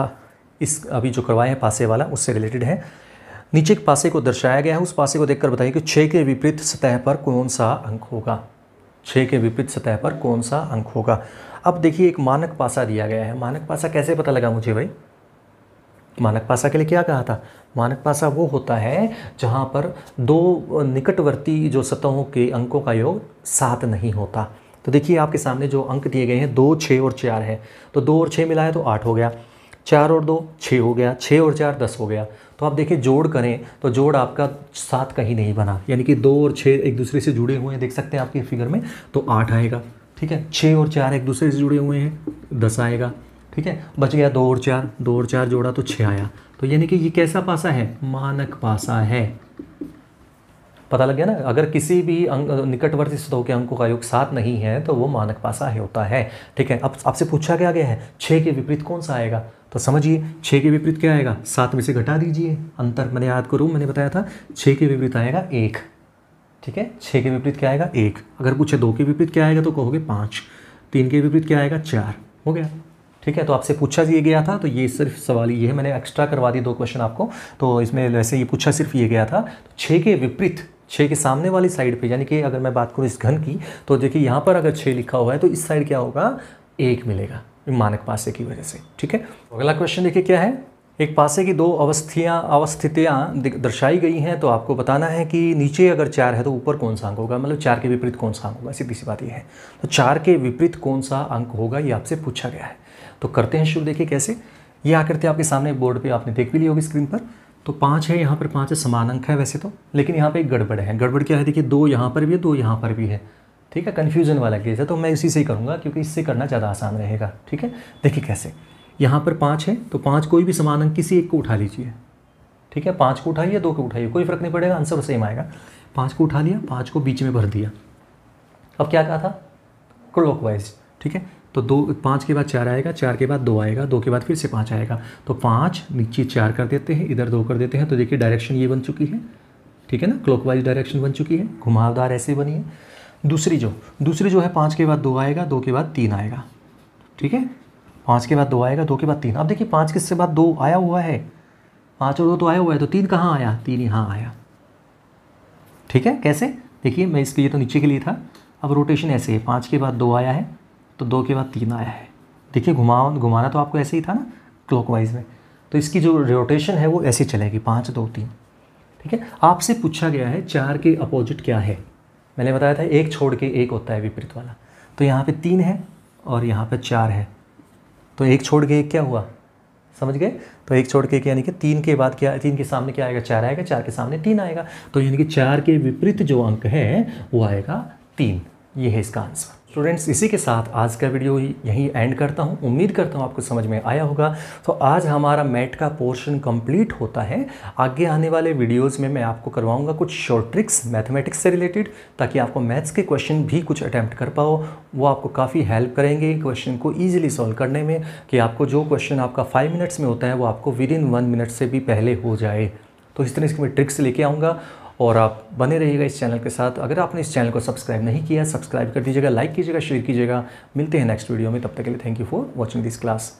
इस अभी जो करवाए हैं पासे वाला उससे रिलेटेड है नीचे के पासे को दर्शाया गया है उस पासे को देखकर बताइए कि छः के विपरीत सतह पर कौन सा अंक होगा छः के विपरीत सतह पर कौन सा अंक होगा अब देखिए एक मानक पासा दिया गया है मानक पासा कैसे पता लगा मुझे भाई मानक पासा के लिए क्या कहा था मानक पासा वो होता है जहाँ पर दो निकटवर्ती जो सतहों के अंकों का योग सात नहीं होता तो देखिए आपके सामने जो अंक दिए गए हैं दो छः और चार है तो दो और छः मिला है तो आठ हो गया चार और दो छः हो गया छः और चार दस हो गया तो आप देखिए जोड़ करें तो जोड़ आपका सात कहीं नहीं बना यानी कि दो और छः एक दूसरे से जुड़े हुए हैं देख सकते हैं आपकी फिगर में तो आठ आएगा ठीक है छः और चार एक दूसरे से जुड़े हुए हैं दस आएगा ठीक है बच गया दो और चार दो और चार जोड़ा तो छः आया तो यानी कि ये कैसा पासा है मानक पासा है पता लग गया ना अगर किसी भी अंक निकटवर्ती सतहों के अंकों का योग सात नहीं है तो वो मानक पासा है होता है ठीक है अब आपसे पूछा क्या गया है छः के विपरीत कौन सा आएगा तो समझिए छः के विपरीत क्या आएगा सात में से घटा दीजिए अंतर मैंने याद करूँ मैंने बताया था छः के विपरीत आएगा एक ठीक है छः के विपरीत क्या आएगा एक अगर पूछे दो के विपरीत क्या आएगा तो कहोगे पाँच तीन के विपरीत क्या आएगा चार हो गया ठीक है तो आपसे पूछा ये गया था तो ये सिर्फ सवाल ये है मैंने एक्स्ट्रा करवा दिए दो क्वेश्चन आपको तो इसमें वैसे ये पूछा सिर्फ ये गया था तो छः के विपरीत छः के सामने वाली साइड पे यानी कि अगर मैं बात करूँ इस घन की तो देखिए यहाँ पर अगर छः लिखा हुआ है तो इस साइड क्या होगा एक मिलेगा मानक पासे की वजह से ठीक है तो अगला क्वेश्चन देखिए क्या है एक पासे की दो अवस्थियाँ अवस्थितियाँ दर्शाई गई हैं तो आपको बताना है कि नीचे अगर चार है तो ऊपर कौन सा अंक होगा मतलब चार के विपरीत कौन सा अंक होगा सीधी सी बात यह है तो चार के विपरीत कौन सा अंक होगा ये आपसे पूछा गया है तो करते हैं शुरू देखिए कैसे ये आकृति आपके सामने बोर्ड पर आपने देख भी ली होगी स्क्रीन पर तो पाँच है यहाँ पर पाँच है समान अंक है वैसे तो लेकिन यहाँ पर एक गड़बड़ है गड़बड़ क्या है देखिए दो यहाँ पर भी है दो यहाँ पर भी है ठीक है कन्फ्यूजन वाला केस है तो मैं इसी से ही करूँगा क्योंकि इससे करना ज़्यादा आसान रहेगा ठीक है देखिए कैसे यहाँ पर पाँच है तो पाँच कोई भी समान अंक किसी एक को उठा लीजिए ठीक है पाँच को उठाइए दो को उठाइए कोई फ़र्क नहीं पड़ेगा आंसर सेम आएगा पाँच को उठा लिया पाँच को बीच में भर दिया अब क्या कहा था क्लॉकवाइज ठीक है तो दो पाँच के बाद चार आएगा चार के बाद दो आएगा दो के बाद फिर से पाँच आएगा तो पाँच नीचे चार कर देते हैं इधर दो कर देते हैं तो देखिए डायरेक्शन ये बन चुकी है ठीक है ना क्लॉकवाइज डायरेक्शन बन चुकी है घुमावदार ऐसे बनी है दूसरी जो दूसरी जो है पाँच के बाद दो आएगा दो के बाद तीन आएगा ठीक है पाँच के बाद दो आएगा दो के बाद तीन अब देखिए पाँच किसके बाद दो आया हुआ है पाँच और दो तो आया हुआ है तो तीन कहाँ आया तीन यहाँ आया ठीक है कैसे देखिए मैं इसके ये तो नीचे के लिए था अब रोटेशन ऐसे है पाँच के बाद दो आया है तो दो के बाद तीन आया है देखिए घुमा घुमाना तो आपको ऐसे ही था ना क्लॉकवाइज में तो इसकी जो रोटेशन है वो ऐसे चलेगी पाँच दो तीन ठीक है आपसे पूछा गया है चार के अपोजिट क्या है मैंने बताया था एक छोड़ के एक होता है विपरीत वाला तो यहाँ पर तीन है और यहाँ पर चार है तो एक छोड़ के एक क्या हुआ समझ गए तो एक छोड़ के एक यानी कि तीन के बाद क्या तीन के सामने क्या आएगा चार आएगा चार के सामने तीन आएगा तो यानी कि चार के विपरीत जो अंक है वो आएगा तीन ये है इसका आंसर स्टूडेंट्स इसी के साथ आज का वीडियो यहीं एंड करता हूं उम्मीद करता हूं आपको समझ में आया होगा तो आज हमारा मैट का पोर्शन कंप्लीट होता है आगे आने वाले वीडियोस में मैं आपको करवाऊंगा कुछ शॉर्ट ट्रिक्स मैथमेटिक्स से रिलेटेड ताकि आपको मैथ्स के क्वेश्चन भी कुछ अटैम्प्ट कर पाओ वो आपको काफ़ी हेल्प करेंगे क्वेश्चन को ईजिली सॉल्व करने में कि आपको जो क्वेश्चन आपका फाइव मिनट्स में होता है वो आपको विद इन वन मिनट से भी पहले हो जाए तो इस तरह इसके मैं ट्रिक्स लेके आऊँगा और आप बने रहिएगा इस चैनल के साथ अगर आपने इस चैनल को सब्सक्राइब नहीं किया सब्सक्राइब कर दीजिएगा लाइक कीजिएगा शेयर कीजिएगा मिलते हैं नेक्स्ट वीडियो में तब तक के लिए thank you for watching this class